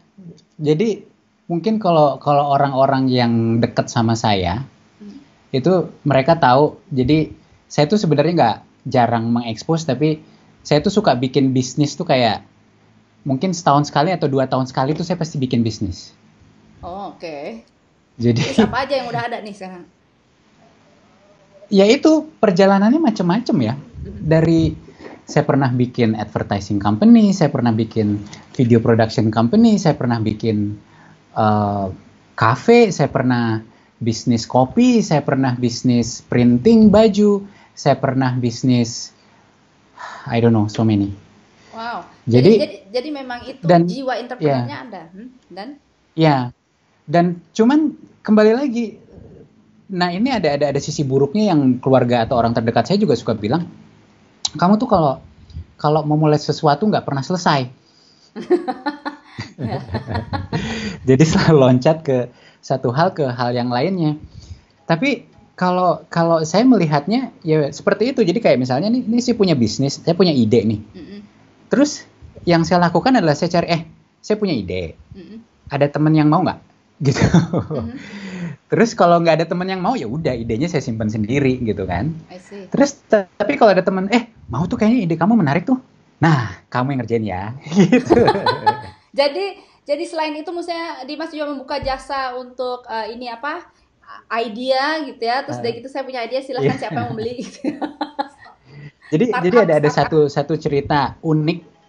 Jadi mungkin kalau kalau orang-orang yang dekat sama saya hmm. itu mereka tahu. Jadi saya tuh sebenarnya nggak jarang mengekspos tapi saya tuh suka bikin bisnis tuh kayak mungkin setahun sekali atau dua tahun sekali tuh saya pasti bikin bisnis. Oh, oke. Okay. Jadi siapa apa aja yang udah ada nih sekarang? Ya itu perjalanannya macam-macam ya. Dari saya pernah bikin advertising company, saya pernah bikin video production company, saya pernah bikin uh, cafe, saya pernah bisnis kopi, saya pernah bisnis printing baju, saya pernah bisnis I don't know so many. Wow. Jadi jadi, jadi, jadi memang itu dan, jiwa entrepreneurnya yeah. ada hmm? dan ya yeah. dan cuman kembali lagi nah ini ada ada ada sisi buruknya yang keluarga atau orang terdekat saya juga suka bilang kamu tuh kalau kalau memulai sesuatu nggak pernah selesai jadi selalu loncat ke satu hal ke hal yang lainnya tapi kalau kalau saya melihatnya ya seperti itu jadi kayak misalnya nih ini sih punya bisnis saya punya ide nih terus yang saya lakukan adalah saya cari eh saya punya ide ada teman yang mau nggak gitu. Mm-hmm. Terus kalau nggak ada teman yang mau ya udah idenya saya simpan sendiri gitu kan. Terus tapi kalau ada teman eh mau tuh kayaknya ide kamu menarik tuh. Nah, kamu yang ngerjain ya. gitu. jadi jadi selain itu maksudnya Dimas juga membuka jasa untuk uh, ini apa? idea gitu ya. Terus uh, ah. dari gitu saya punya ide silahkan yeah. siapa yang membeli beli gitu. jadi jadi ada ada satu satu cerita unik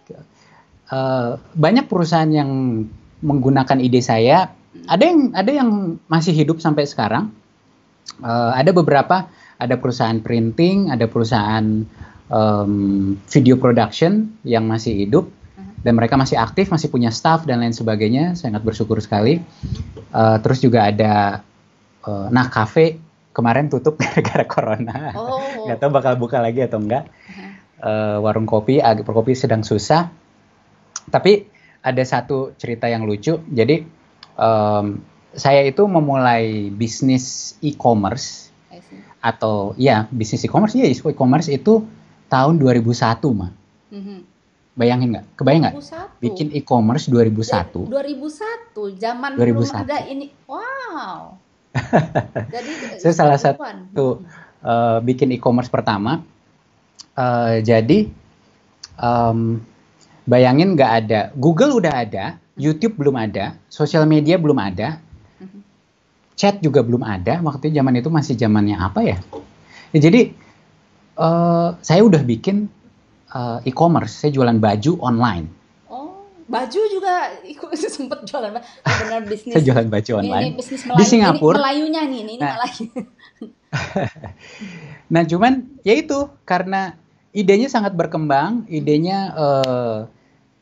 Uh, banyak perusahaan yang menggunakan ide saya ada yang ada yang masih hidup sampai sekarang. Uh, ada beberapa, ada perusahaan printing, ada perusahaan um, video production yang masih hidup uh-huh. dan mereka masih aktif, masih punya staff dan lain sebagainya. Saya sangat bersyukur sekali. Uh, terus juga ada uh, nah cafe kemarin tutup gara-gara corona. Oh. Gak tahu bakal buka lagi atau enggak. Uh, warung kopi, agak kopi sedang susah. Tapi ada satu cerita yang lucu. Jadi um, saya itu memulai bisnis e-commerce atau ya bisnis e-commerce ya e-commerce itu tahun 2001 mah. Mm-hmm. Bayangin nggak? Kebayang nggak? Bikin e-commerce 2001. 2001, eh, zaman 2001. belum ada ini. Wow. Jadi eh, saya salah satu uh, bikin e-commerce pertama. Uh, jadi um, bayangin nggak ada Google udah ada, YouTube belum ada, sosial media belum ada, mm-hmm. chat juga belum ada. Waktu zaman itu masih zamannya apa ya? ya jadi uh, saya udah bikin uh, e-commerce, saya jualan baju online. Oh, baju juga ikut sempet jualan oh, benar bisnis. saya jualan baju online. Ini, ini bisnis Melayu. Di Singapura. Ini Melayunya nih, ini, ini nah, Melayu. nah, cuman ya itu karena idenya sangat berkembang, idenya uh,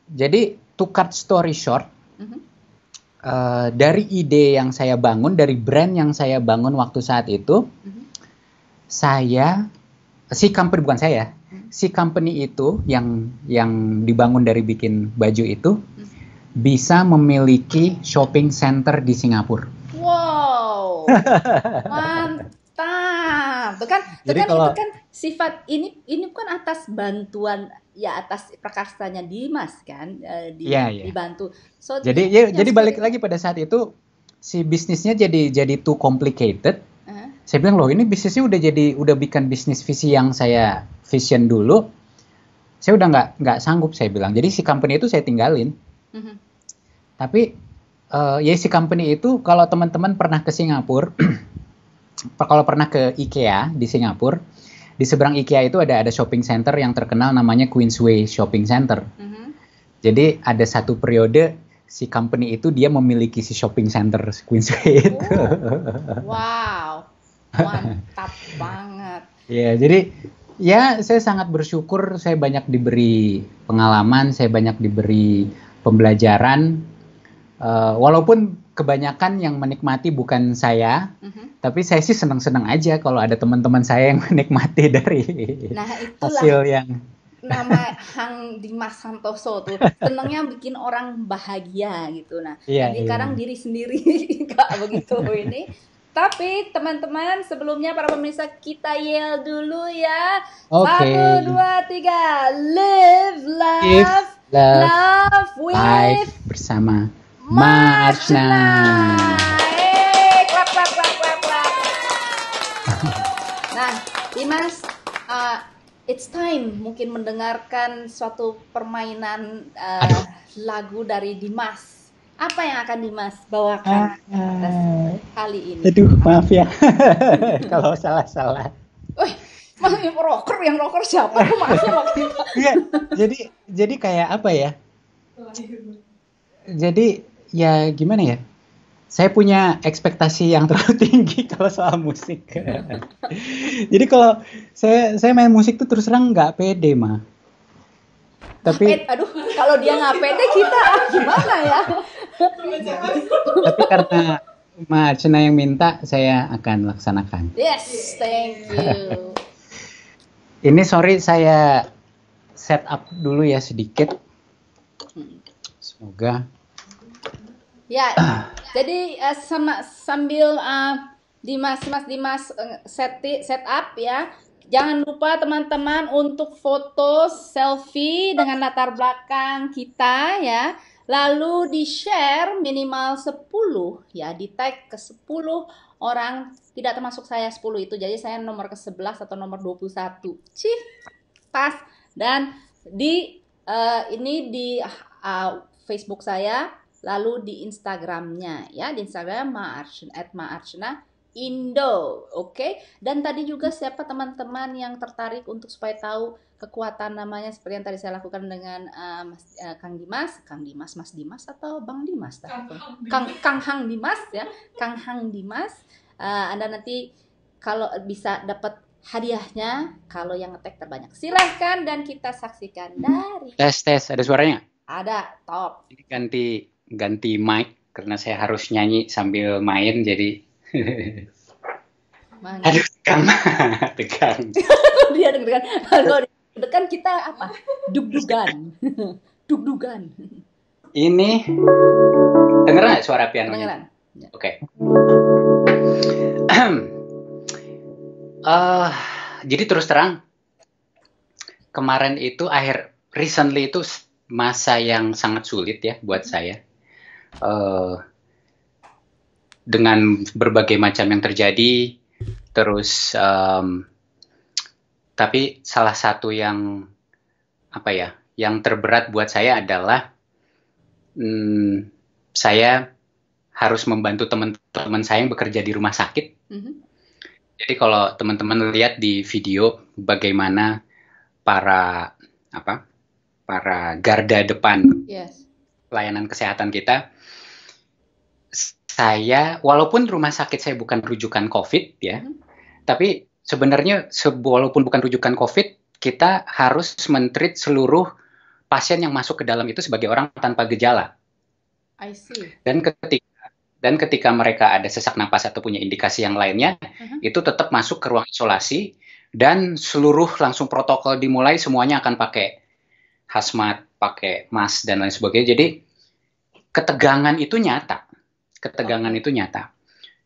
jadi to cut story short, mm-hmm. uh, dari ide yang saya bangun, dari brand yang saya bangun waktu saat itu, mm-hmm. saya si company bukan saya, mm-hmm. si company itu yang yang dibangun dari bikin baju itu mm-hmm. bisa memiliki shopping center di Singapura. Wow, mantap. Nah, kan itu kan kalau... itu kan sifat ini ini kan atas bantuan ya atas prakarsanya Dimas kan eh, di, yeah, yeah. dibantu. So, jadi ya, jadi balik lagi pada saat itu si bisnisnya jadi jadi too complicated. Uh -huh. Saya bilang loh ini bisnisnya udah jadi udah bikin bisnis visi yang saya vision dulu. Saya udah nggak nggak sanggup saya bilang. Jadi si company itu saya tinggalin. Uh mm-hmm. -huh. Tapi uh, ya si company itu kalau teman-teman pernah ke Singapura kalau pernah ke IKEA di Singapura, di seberang IKEA itu ada ada shopping center yang terkenal namanya Queensway Shopping Center. Mm -hmm. Jadi ada satu periode si company itu dia memiliki si shopping center si Queensway oh, itu. Oh. Wow, mantap banget. Ya, jadi ya saya sangat bersyukur saya banyak diberi pengalaman, saya banyak diberi pembelajaran. Uh, walaupun kebanyakan yang menikmati bukan saya, mm-hmm tapi saya sih senang-senang aja kalau ada teman-teman saya yang menikmati dari nah, hasil yang nama Hang Dimas Santoso tuh senangnya bikin orang bahagia gitu nah yeah, sekarang iya. yeah. sekarang diri sendiri nggak begitu ini tapi teman-teman sebelumnya para pemirsa kita yell dulu ya okay. satu dua tiga live love If love, love with bersama Marchna. Dimas, uh, eh, it's time mungkin mendengarkan suatu permainan uh, lagu dari Dimas. Apa yang akan Dimas bawakan uh, uh, kali ini? Aduh, maaf ya kalau salah-salah. yang rocker yang rocker siapa? Aku iya, jadi jadi kayak apa ya? Jadi ya gimana ya? saya punya ekspektasi yang terlalu tinggi kalau soal musik. Jadi kalau saya saya main musik tuh terus terang nggak pede mah. Tapi eh, aduh kalau dia nggak pede kita akibatnya gimana ya? Tapi karena Ma Archana yang minta, saya akan laksanakan. Yes, thank you. Ini sorry saya set up dulu ya sedikit. Hmm. Semoga Ya, jadi uh, sama sambil uh, Dimas Mas Dimas uh, set set up ya. Jangan lupa teman-teman untuk foto selfie dengan latar belakang kita ya. Lalu di-share minimal 10 ya, di tag ke 10 orang, tidak termasuk saya 10 itu. Jadi saya nomor ke-11 atau nomor 21. Cih, pas. Dan di uh, ini di uh, Facebook saya lalu di Instagramnya ya di Instagram Maarshna at Maarshna Indo, oke? Okay? Dan tadi juga siapa teman-teman yang tertarik untuk supaya tahu kekuatan namanya seperti yang tadi saya lakukan dengan uh, Mas, uh, Kang Dimas, Kang Dimas, Mas Dimas atau Bang Dimas, Kang, Kang, Kang Hang Dimas ya, Kang Hang Dimas. Uh, anda nanti kalau bisa dapat hadiahnya kalau yang ngetek terbanyak. Silahkan dan kita saksikan dari tes tes ada suaranya. Ada top. Ini ganti ganti mic karena saya harus nyanyi sambil main jadi Mana? aduh tegang tegang dia deg kalau deg kita apa dugdugan dugdugan ini denger nggak suara piano ya. oke okay. uh, eh, jadi terus terang kemarin itu akhir recently itu masa yang sangat sulit ya buat saya uh, dengan berbagai macam yang terjadi terus um, tapi salah satu yang apa ya yang terberat buat saya adalah hmm, saya harus membantu teman-teman saya yang bekerja di rumah sakit. Mm-hmm. Jadi kalau teman-teman lihat di video bagaimana para apa para garda depan yes. layanan kesehatan kita saya walaupun rumah sakit saya bukan rujukan COVID ya, hmm. tapi sebenarnya walaupun bukan rujukan COVID, kita harus mentreat seluruh pasien yang masuk ke dalam itu sebagai orang tanpa gejala. I see. Dan ketika dan ketika mereka ada sesak napas atau punya indikasi yang lainnya, uh hmm. -huh. itu tetap masuk ke ruang isolasi dan seluruh langsung protokol dimulai semuanya akan pakai hazmat, pakai mask dan lain sebagainya. Jadi ketegangan itu nyata ketegangan itu nyata.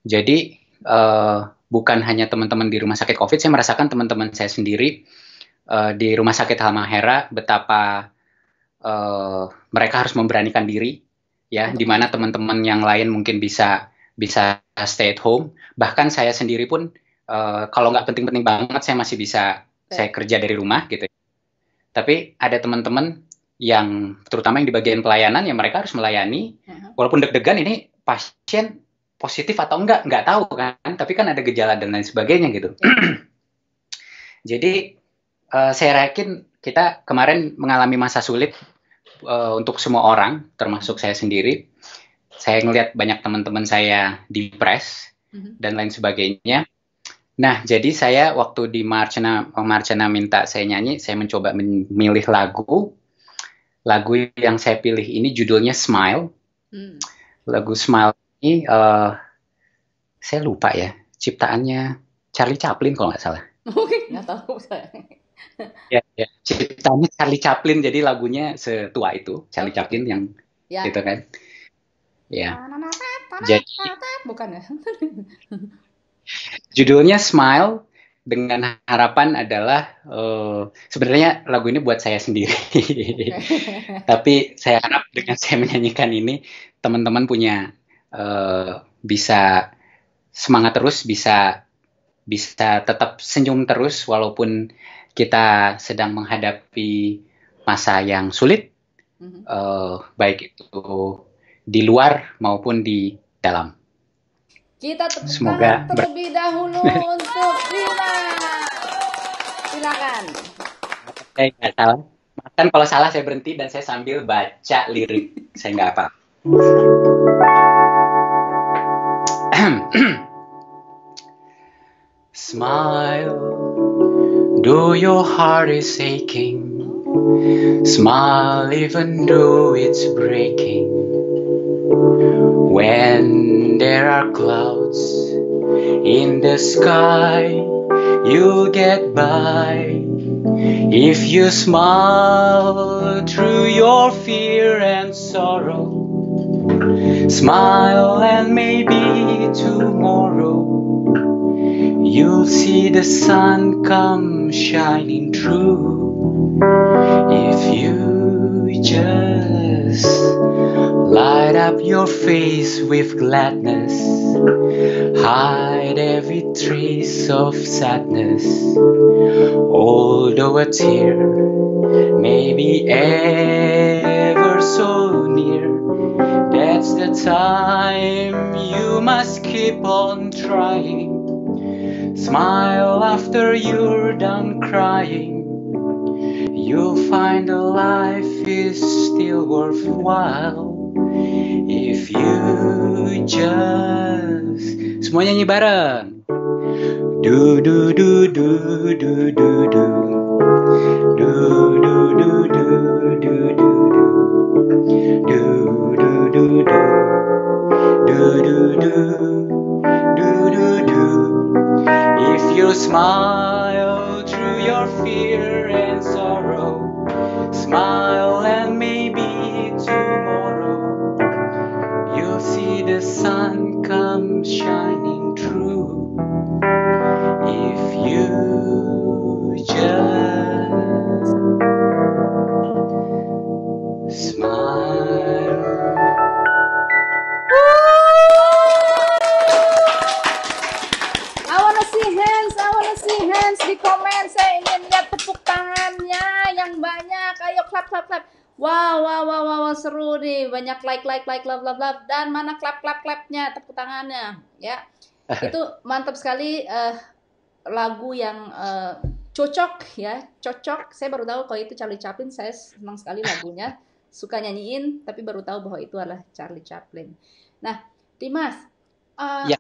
Jadi uh, bukan hanya teman-teman di rumah sakit COVID, saya merasakan teman-teman saya sendiri uh, di rumah sakit Halmahera betapa uh, mereka harus memberanikan diri, ya, di mana teman-teman yang lain mungkin bisa bisa stay at home. Bahkan saya sendiri pun uh, kalau nggak penting-penting banget, saya masih bisa saya kerja dari rumah gitu. Tapi ada teman-teman yang terutama yang di bagian pelayanan yang mereka harus melayani uh -huh. walaupun deg-degan ini pasien positif atau enggak nggak tahu kan tapi kan ada gejala dan lain sebagainya gitu jadi uh, saya yakin kita kemarin mengalami masa sulit uh, untuk semua orang termasuk saya sendiri saya ngelihat banyak teman-teman saya depres mm-hmm. dan lain sebagainya nah jadi saya waktu di Marcena Marcena minta saya nyanyi saya mencoba memilih lagu lagu yang saya pilih ini judulnya Smile mm lagu Smile ini uh, saya lupa ya ciptaannya Charlie Chaplin kalau nggak salah. Oke, nggak tahu saya. ya, ya. Ciptaannya Charlie Chaplin jadi lagunya setua itu Charlie Chaplin yang ya. gitu kan. Ya. Jadi bukan ya. judulnya Smile dengan harapan adalah uh, sebenarnya lagu ini buat saya sendiri. Tapi saya harap dengan saya menyanyikan ini teman-teman punya uh, bisa semangat terus, bisa bisa tetap senyum terus walaupun kita sedang menghadapi masa yang sulit, mm-hmm. uh, baik itu di luar maupun di dalam. Kita Semoga terlebih dahulu untuk Dina. Silakan. eh, salah. Kan kalau salah saya berhenti dan saya sambil baca lirik. saya nggak apa, apa. Smile, though your heart is aching. Smile, even though it's breaking. When there are clouds in the sky, you'll get by. If you smile through your fear and sorrow, Smile and maybe tomorrow you'll see the sun come shining through. If you just light up your face with gladness, hide every trace of sadness, although a tear may be ever. that's the time you must keep on trying. Smile after you're done crying. You'll find the life is still worthwhile if you just. Semuanya nyanyi bareng. Do do do do do do do do do do do. If you smile through your fear and sorrow. bla dan mana klap klap klapnya tepuk tangannya ya itu mantap sekali uh, lagu yang uh, cocok ya cocok saya baru tahu kalau itu Charlie Chaplin saya senang sekali lagunya suka nyanyiin tapi baru tahu bahwa itu adalah Charlie Chaplin nah Dimas uh, ya.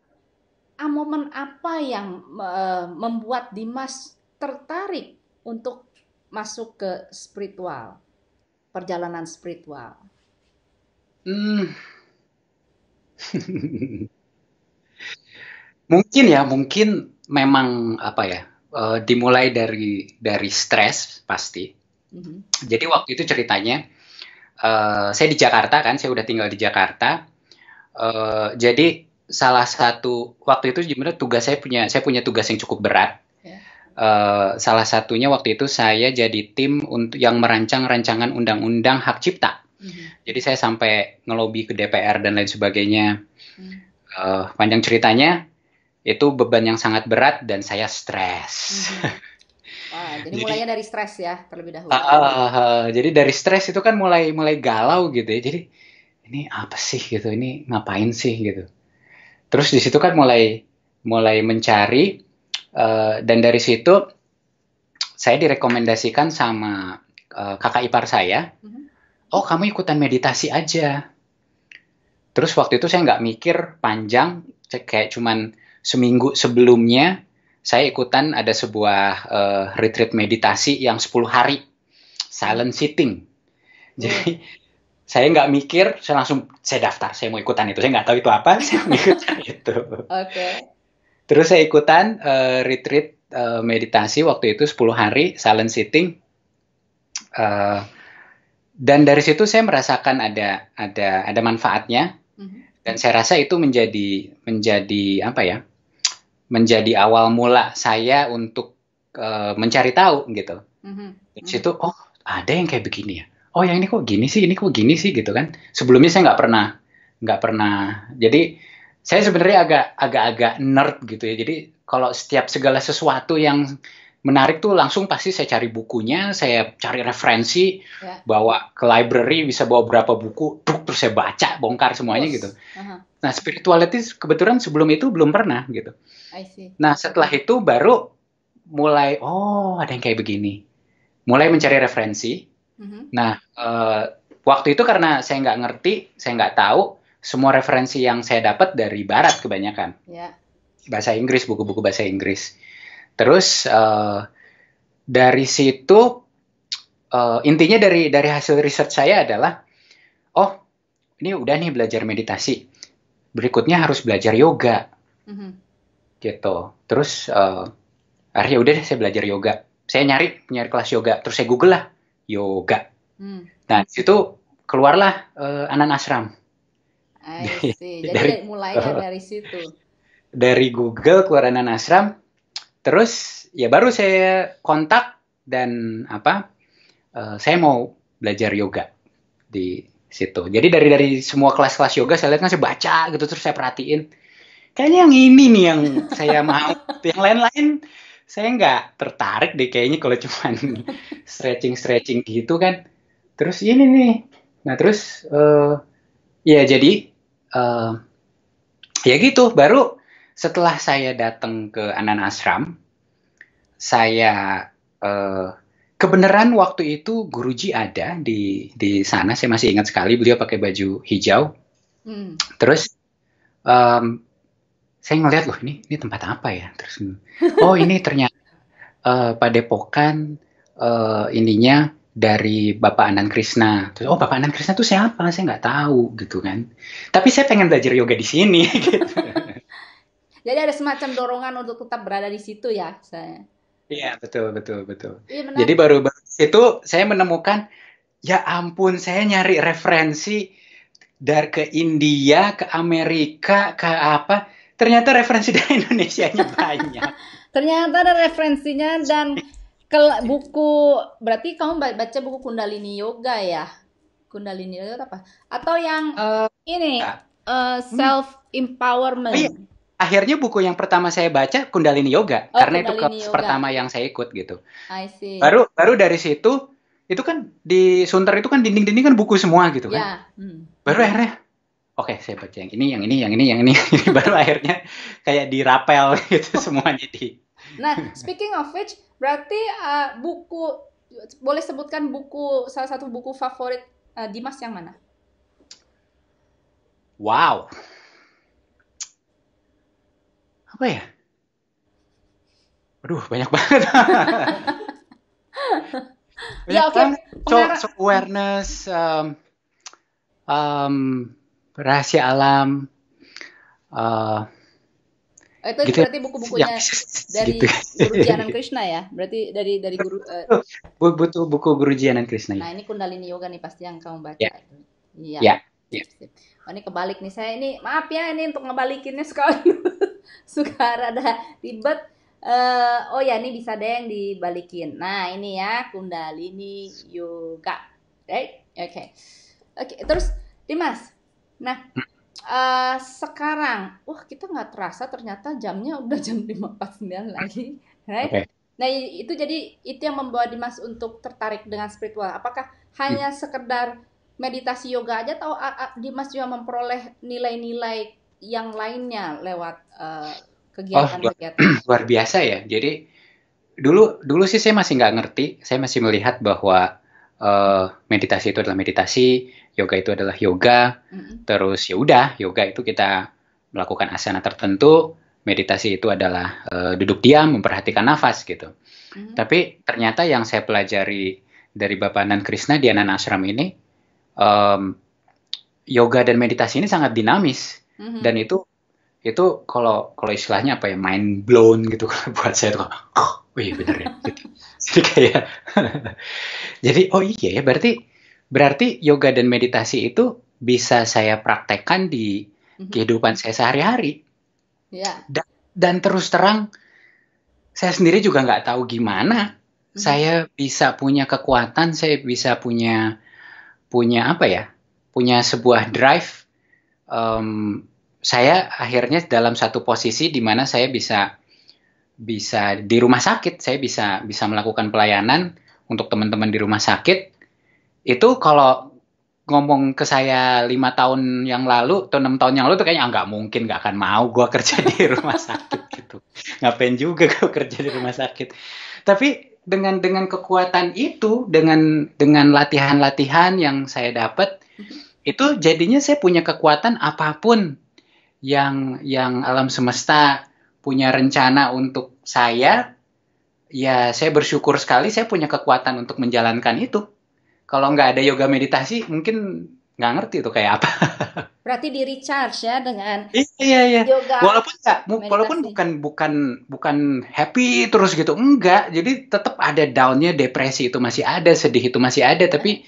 momen apa yang uh, membuat Dimas tertarik untuk masuk ke spiritual perjalanan spiritual? Hmm, mungkin ya, mungkin memang apa ya, uh, dimulai dari dari stres pasti. Mm-hmm. Jadi waktu itu ceritanya, uh, saya di Jakarta kan, saya udah tinggal di Jakarta. Uh, jadi salah satu waktu itu sebenarnya tugas saya punya saya punya tugas yang cukup berat. Uh, salah satunya waktu itu saya jadi tim untuk yang merancang rancangan undang-undang hak cipta hmm Jadi saya sampai ngelobi ke DPR dan lain sebagainya. Mm-hmm. Uh, panjang ceritanya itu beban yang sangat berat dan saya stres. Mm-hmm. Wah, jadi, jadi mulainya dari stres ya terlebih dahulu. Uh, uh, uh, jadi dari stres itu kan mulai mulai galau gitu ya. Jadi ini apa sih gitu? Ini ngapain sih gitu? Terus di situ kan mulai mulai mencari uh, dan dari situ saya direkomendasikan sama uh, kakak ipar saya. Mm-hmm oh kamu ikutan meditasi aja. Terus waktu itu saya nggak mikir panjang, kayak cuman seminggu sebelumnya saya ikutan ada sebuah uh, retreat meditasi yang 10 hari silent sitting. Jadi hmm. saya nggak mikir, saya langsung saya daftar, saya mau ikutan itu. Saya nggak tahu itu apa, saya ikutan itu. Okay. Terus saya ikutan uh, retreat uh, meditasi waktu itu 10 hari silent sitting. Uh, dan dari situ saya merasakan ada ada ada manfaatnya mm-hmm. dan saya rasa itu menjadi menjadi apa ya menjadi awal mula saya untuk uh, mencari tahu gitu mm-hmm. dari situ oh ada yang kayak begini ya oh yang ini kok gini sih ini kok gini sih gitu kan sebelumnya saya nggak pernah nggak pernah jadi saya sebenarnya agak agak agak nerd gitu ya jadi kalau setiap segala sesuatu yang menarik tuh langsung pasti saya cari bukunya, saya cari referensi, yeah. bawa ke library bisa bawa berapa buku, truk terus saya baca, bongkar semuanya terus. gitu. Uh-huh. Nah spirituality kebetulan sebelum itu belum pernah gitu. I see. Nah setelah itu baru mulai oh ada yang kayak begini, mulai mencari referensi. Uh-huh. Nah uh, waktu itu karena saya nggak ngerti, saya nggak tahu semua referensi yang saya dapat dari Barat kebanyakan. Yeah. Bahasa Inggris, buku-buku bahasa Inggris. Terus uh, dari situ uh, intinya dari dari hasil riset saya adalah oh ini udah nih belajar meditasi. Berikutnya harus belajar yoga. Mm-hmm. Gitu. Terus uh, akhirnya udah deh saya belajar yoga. Saya nyari nyari kelas yoga, terus saya Google lah yoga. Mm. Nah, situ keluarlah uh, Anan Asram. Jadi dari, mulai uh, dari situ. Dari Google keluar Anan Asram, terus ya baru saya kontak dan apa uh, saya mau belajar yoga di situ jadi dari dari semua kelas-kelas yoga saya lihat kan saya baca gitu terus saya perhatiin kayaknya yang ini nih yang saya mau yang lain-lain saya nggak tertarik deh kayaknya kalau cuma stretching stretching gitu kan terus ini nih nah terus uh, ya jadi uh, ya gitu baru setelah saya datang ke Anan Asram, saya eh, kebenaran waktu itu guruji ada di di sana. Saya masih ingat sekali beliau pakai baju hijau. Hmm. Terus um, saya ngeliat loh ini ini tempat apa ya? Terus oh ini ternyata uh, padepokan uh, ininya dari Bapak Anan Krishna. Terus, oh Bapak Anan Krishna itu siapa? Saya nggak tahu gitu kan. Tapi saya pengen belajar yoga di sini. gitu. Jadi ada semacam dorongan untuk tetap berada di situ ya, saya. Iya betul betul betul. Iya, Jadi baru baru itu saya menemukan ya ampun saya nyari referensi dari ke India ke Amerika ke apa ternyata referensi dari Indonesia nya banyak. ternyata ada referensinya dan ke buku berarti kamu baca buku Kundalini Yoga ya? Kundalini Yoga apa? Atau yang uh, ini uh, eh, self empowerment? Oh, iya akhirnya buku yang pertama saya baca Kundalini Yoga oh, karena Kundalini itu kelas pertama yang saya ikut gitu. I see. Baru baru dari situ itu kan di Sunter itu kan dinding-dinding kan buku semua gitu kan. Yeah. Hmm. Baru akhirnya oke okay, saya baca yang ini, yang ini, yang ini, yang ini. baru akhirnya kayak dirapel gitu semua jadi. Nah, speaking of which, berarti uh, buku boleh sebutkan buku salah satu buku favorit uh, Dimas yang mana? Wow apa ya? Aduh, banyak banget. banyak ya, oke. Okay. So, so awareness, um, um, rahasia alam, uh, eh, itu gitu. berarti buku-bukunya ya, dari gitu. guru Jianan Krishna ya berarti dari dari guru uh, butuh buku guru Jianan Krishna ya. nah ini Kundalini Yoga nih pasti yang kamu baca ya. iya yeah. iya yeah. yeah. oh, ini kebalik nih saya ini maaf ya ini untuk ngebalikinnya sekali suka rada ribet uh, oh ya ini bisa deh yang dibalikin nah ini ya kundalini yoga right oke okay. oke okay, terus Dimas nah uh, sekarang wah kita nggak terasa ternyata jamnya udah jam 5.49 lagi right okay. Nah itu jadi itu yang membuat Dimas untuk tertarik dengan spiritual. Apakah hanya iya. sekedar meditasi yoga aja atau Dimas juga memperoleh nilai-nilai yang lainnya lewat kegiatan eh, oh, kegiatan-kegiatan? Oh, luar, luar biasa ya. Jadi dulu dulu sih saya masih nggak ngerti. Saya masih melihat bahwa uh, meditasi itu adalah meditasi, yoga itu adalah yoga. Mm-hmm. Terus ya udah, yoga itu kita melakukan asana tertentu, meditasi itu adalah uh, duduk diam, memperhatikan nafas gitu. Mm-hmm. Tapi ternyata yang saya pelajari dari Bapak Nan Krishna di Anan Ashram ini um, yoga dan meditasi ini sangat dinamis hmm Dan itu itu kalau kalau istilahnya apa ya mind blown gitu buat saya tuh oh iya bener ya gitu. jadi kayak jadi oh iya ya berarti berarti yoga dan meditasi itu bisa saya praktekkan di mm-hmm. kehidupan saya sehari-hari yeah. dan, dan terus terang saya sendiri juga nggak tahu gimana mm-hmm. saya bisa punya kekuatan saya bisa punya punya apa ya punya sebuah drive um, saya akhirnya dalam satu posisi di mana saya bisa bisa di rumah sakit, saya bisa bisa melakukan pelayanan untuk teman-teman di rumah sakit. Itu kalau ngomong ke saya lima tahun yang lalu atau enam tahun yang lalu tuh kayaknya ah, nggak mungkin nggak akan mau gue kerja di rumah sakit gitu ngapain juga gue kerja di rumah sakit tapi dengan dengan kekuatan itu dengan dengan latihan-latihan yang saya dapat itu jadinya saya punya kekuatan apapun yang yang alam semesta punya rencana untuk saya ya saya bersyukur sekali saya punya kekuatan untuk menjalankan itu kalau nggak ada yoga meditasi mungkin nggak ngerti itu kayak apa. Berarti di recharge ya dengan iya iya. iya. Yoga walaupun nggak, walaupun bukan bukan bukan happy terus gitu enggak. Jadi tetap ada downnya, depresi itu masih ada, sedih itu masih ada. Tapi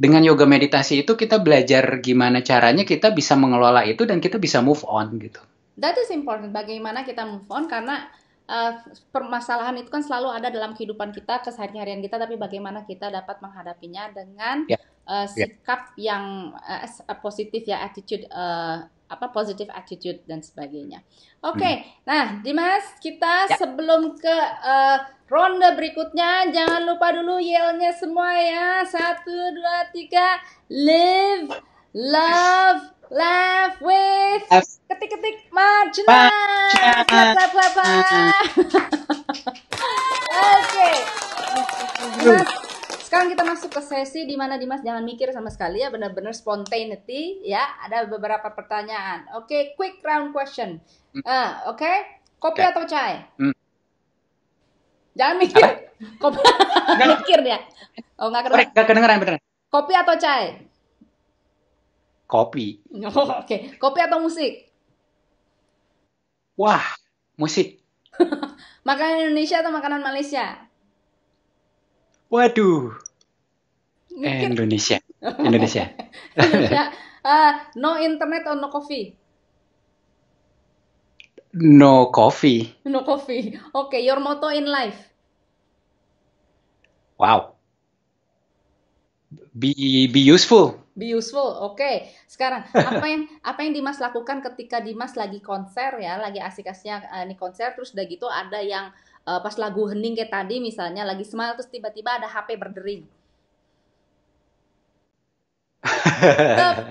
dengan yoga meditasi itu kita belajar gimana caranya kita bisa mengelola itu dan kita bisa move on gitu. That is important. Bagaimana kita move on karena uh, permasalahan itu kan selalu ada dalam kehidupan kita keseharian kita, tapi bagaimana kita dapat menghadapinya dengan yeah. Ya. uh, ya. sikap yeah. yang uh, positif ya attitude eh, apa positif attitude dan sebagainya. Oke, okay. Hmm. nah Dimas kita ya. sebelum ke uh, ronde berikutnya jangan lupa dulu yelnya semua ya satu dua tiga live love laugh with ketik-ketik marginal clap clap clap. Oke. Sekarang kita masuk ke sesi di mana Dimas jangan mikir sama sekali ya, benar-benar spontaneity ya. Ada beberapa pertanyaan. Oke, okay, quick round question. Uh, Oke, okay? kopi okay. atau chai? Mm. Jangan mikir. Kopi. mikir dia. Oh, nggak kedengeran. Nggak kedengeran beneran. Kopi atau chai? Kopi. Oh, Oke, okay. kopi atau musik? Wah, musik. makanan Indonesia atau makanan Malaysia? Waduh. Mungkin. Indonesia. Indonesia. Indonesia. Uh, no internet or no coffee? No coffee. No coffee. Okay, your motto in life. Wow. Be be useful. Be useful. Oke. Okay. Sekarang apa yang apa yang Dimas lakukan ketika Dimas lagi konser ya, lagi asik-asiknya uh, eh, nih konser terus udah gitu ada yang uh, pas lagu hening kayak tadi misalnya lagi smile terus tiba-tiba ada HP berdering.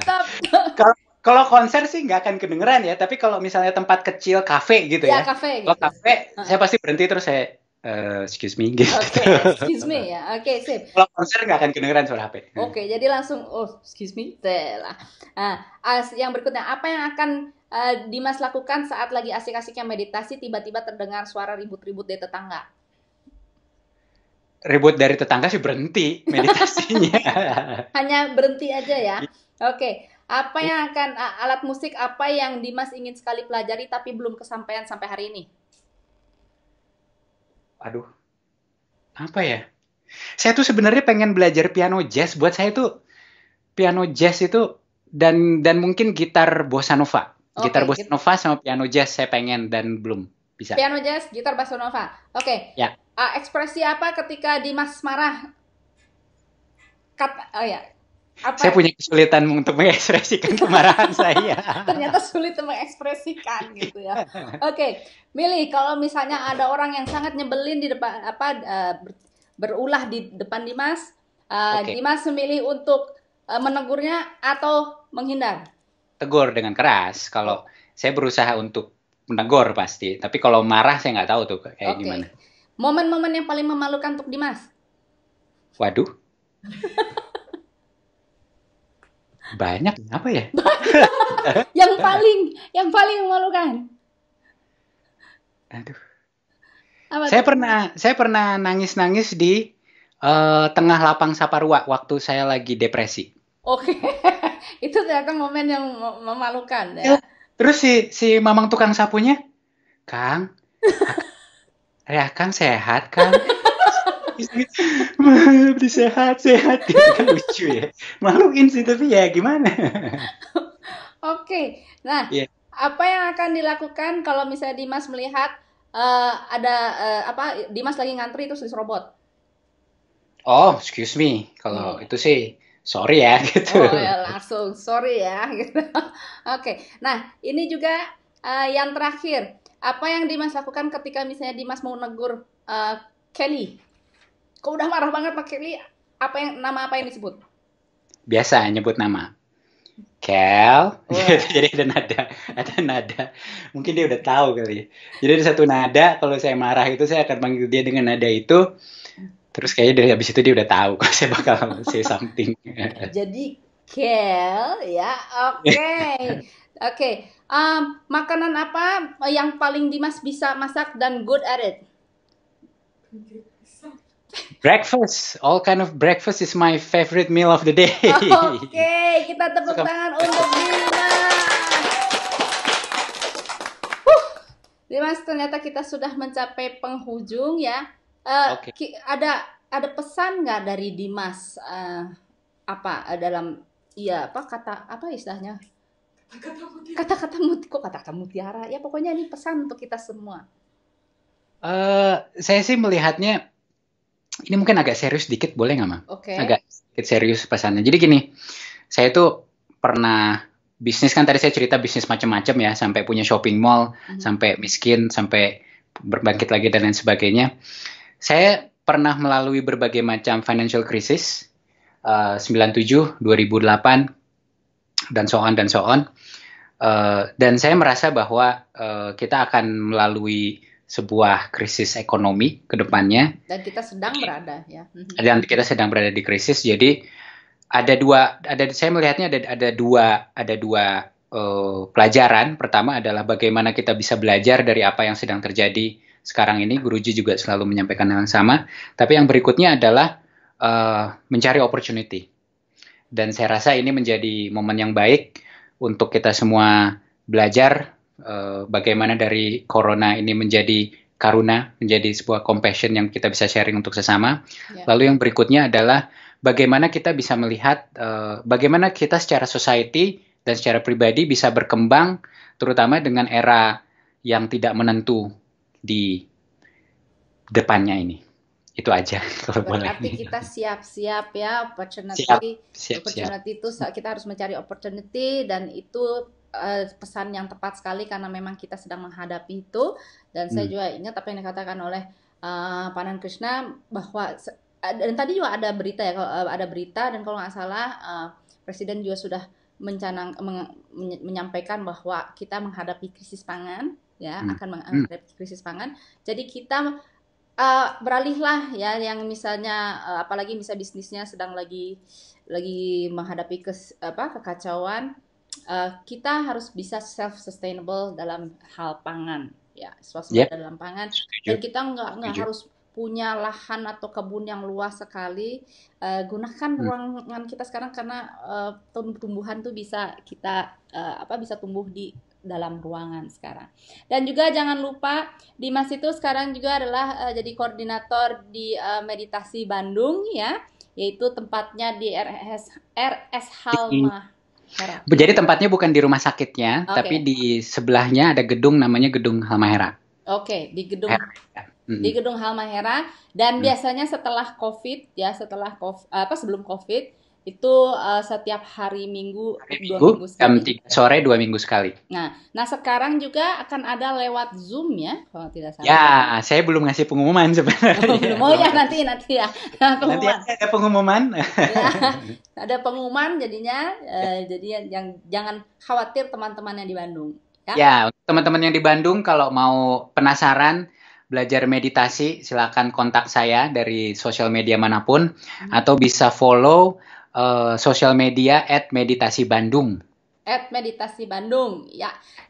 Kalau kalau konser sih nggak akan kedengeran ya, tapi kalau misalnya tempat kecil kafe gitu ya. Ya kafe. Gitu. kafe saya pasti berhenti terus saya Uh, excuse me gitu. Oke, okay, excuse me ya. Oke, okay, sip. Kalau konser nggak akan kedengeran suara HP. Oke, okay, jadi langsung oh, excuse me. Nah, as yang berikutnya apa yang akan Eh, Dimas lakukan saat lagi asik-asiknya meditasi, tiba-tiba terdengar suara ribut-ribut dari tetangga. Ribut dari tetangga sih berhenti meditasinya. Hanya berhenti aja ya. Iya. Oke, okay. apa yang akan alat musik apa yang Dimas ingin sekali pelajari tapi belum kesampaian sampai hari ini? Aduh, apa ya? Saya tuh sebenarnya pengen belajar piano jazz. Buat saya tuh piano jazz itu dan dan mungkin gitar bossa nova Okay, gitar bossa nova sama piano jazz saya pengen dan belum bisa. Piano jazz, gitar bossa nova. Oke. Okay. Ya. Uh, ekspresi apa ketika Dimas marah? Kata, oh ya. Apa? Saya punya kesulitan untuk mengekspresikan kemarahan saya. Ternyata sulit mengekspresikan gitu ya. Oke, okay. Mili, kalau misalnya ada orang yang sangat nyebelin di depan apa uh, ber, berulah di depan Dimas, uh, eh, okay. Dimas memilih untuk uh, menegurnya atau menghindar? tegur dengan keras. Kalau oh. saya berusaha untuk menegur pasti, tapi kalau marah saya nggak tahu tuh kayak okay. gimana. Momen-momen yang paling memalukan untuk Dimas? Waduh. Banyak apa ya? yang paling yang paling memalukan. Aduh. Apa saya itu? pernah saya pernah nangis-nangis di uh, tengah lapang Saparua waktu saya lagi depresi. Oke. Okay. itu ternyata momen yang memalukan ya. Iya. Terus si si mamang tukang sapunya, Kang, ya Kang sehat Kang. beli sehat sehat ya, kan lucu ya maluin sih tapi ya gimana oke okay. nah yeah. apa yang akan dilakukan kalau misalnya Dimas melihat uh, ada uh, apa Dimas lagi ngantri terus robot Oh, excuse me. Kalau hmm. itu sih sorry ya gitu. Oh ya langsung sorry ya gitu. Oke, okay. nah ini juga uh, yang terakhir apa yang Dimas lakukan ketika misalnya Dimas mau negur uh, Kelly? Kok udah marah banget Pak Kelly? Apa yang nama apa yang disebut? Biasa nyebut nama. Kel, oh. Ya. jadi ada nada, ada nada. Mungkin dia udah tahu kali. Ya. Jadi ada satu nada. Kalau saya marah itu saya akan panggil dia dengan nada itu Terus kayaknya dari habis itu dia udah tahu kalau saya bakal say something. Jadi Kel ya, oke, oke. Um, makanan apa yang paling Dimas bisa masak dan good at it? Breakfast, all kind of breakfast is my favorite meal of the day. Oke, okay, kita tepuk so, tangan untuk Dimas. Dimas ternyata kita sudah mencapai penghujung ya. Eh, okay. ada ada pesan nggak dari Dimas uh, apa eh, dalam iya apa kata apa istilahnya kata-kata mutiara. kata-kata kata mutiara ya pokoknya ini pesan untuk kita semua uh, saya sih melihatnya ini mungkin agak serius dikit boleh nggak mah okay. agak sedikit serius pesannya jadi gini saya tuh pernah bisnis kan tadi saya cerita bisnis macam-macam ya sampai punya shopping mall -hmm. sampai miskin sampai berbangkit lagi dan lain sebagainya saya pernah melalui berbagai macam financial crisis uh, 97, 2008 dan so on dan so on. Uh, dan saya merasa bahwa uh, kita akan melalui sebuah krisis ekonomi ke depannya. Dan kita sedang berada ya. Mhm. Dan kita sedang berada di krisis. Jadi ada dua ada saya melihatnya ada ada dua ada dua uh, pelajaran. Pertama adalah bagaimana kita bisa belajar dari apa yang sedang terjadi sekarang ini Guruji juga selalu menyampaikan hal yang sama. Tapi yang berikutnya adalah uh, mencari opportunity. Dan saya rasa ini menjadi momen yang baik untuk kita semua belajar uh, bagaimana dari corona ini menjadi karuna, menjadi sebuah compassion yang kita bisa sharing untuk sesama. Yeah. Lalu yang berikutnya adalah bagaimana kita bisa melihat uh, bagaimana kita secara society dan secara pribadi bisa berkembang terutama dengan era yang tidak menentu di depannya ini. Itu aja kalau Berarti boleh. Berarti kita siap-siap ya opportunity. Siap, siap, opportunity itu kita harus mencari opportunity dan itu uh, pesan yang tepat sekali karena memang kita sedang menghadapi itu dan hmm. saya juga ingat apa yang dikatakan oleh uh, Panan Krishna bahwa eh, dan tadi juga ada berita ya kalau ada berita dan kalau nggak salah presiden juga sudah mencanang men, menyampaikan bahwa kita menghadapi krisis pangan ya hmm. akan hmm. menghadapi krisis pangan. Jadi kita uh, beralihlah ya yang misalnya uh, apalagi misalnya bisnisnya sedang lagi lagi menghadapi kes, apa kekacauan uh, kita harus bisa self sustainable dalam hal pangan ya swasembada yeah. dalam pangan dan kita nggak nggak harus punya lahan atau kebun yang luas sekali uh, gunakan hmm. ruangan kita sekarang karena uh, tumbuhan tuh bisa kita uh, apa bisa tumbuh di dalam ruangan sekarang. Dan juga jangan lupa Dimas itu sekarang juga adalah uh, jadi koordinator di uh, meditasi Bandung ya, yaitu tempatnya di RS RS Halma. Jadi tempatnya bukan di rumah sakitnya, okay. tapi di sebelahnya ada gedung namanya Gedung Halmahera. Oke, okay, di gedung Hera. Hmm. di gedung Halmahera dan hmm. biasanya setelah Covid ya, setelah COVID, apa sebelum Covid itu uh, setiap hari Minggu, hari minggu dua minggu Jam tiga sore dua minggu sekali. Nah, nah sekarang juga akan ada lewat Zoom ya, kalau tidak salah. Ya, saya belum ngasih pengumuman sebenarnya. Oh, belum. Oh ya nanti nanti ya. Nanti ada pengumuman. ya, ada pengumuman jadinya eh, jadi yang jangan khawatir teman-teman yang di Bandung. Ya, ya teman-teman yang di Bandung kalau mau penasaran belajar meditasi silakan kontak saya dari sosial media manapun hmm. atau bisa follow uh, sosial media at meditasi Bandung. meditasi Bandung, ya. Dan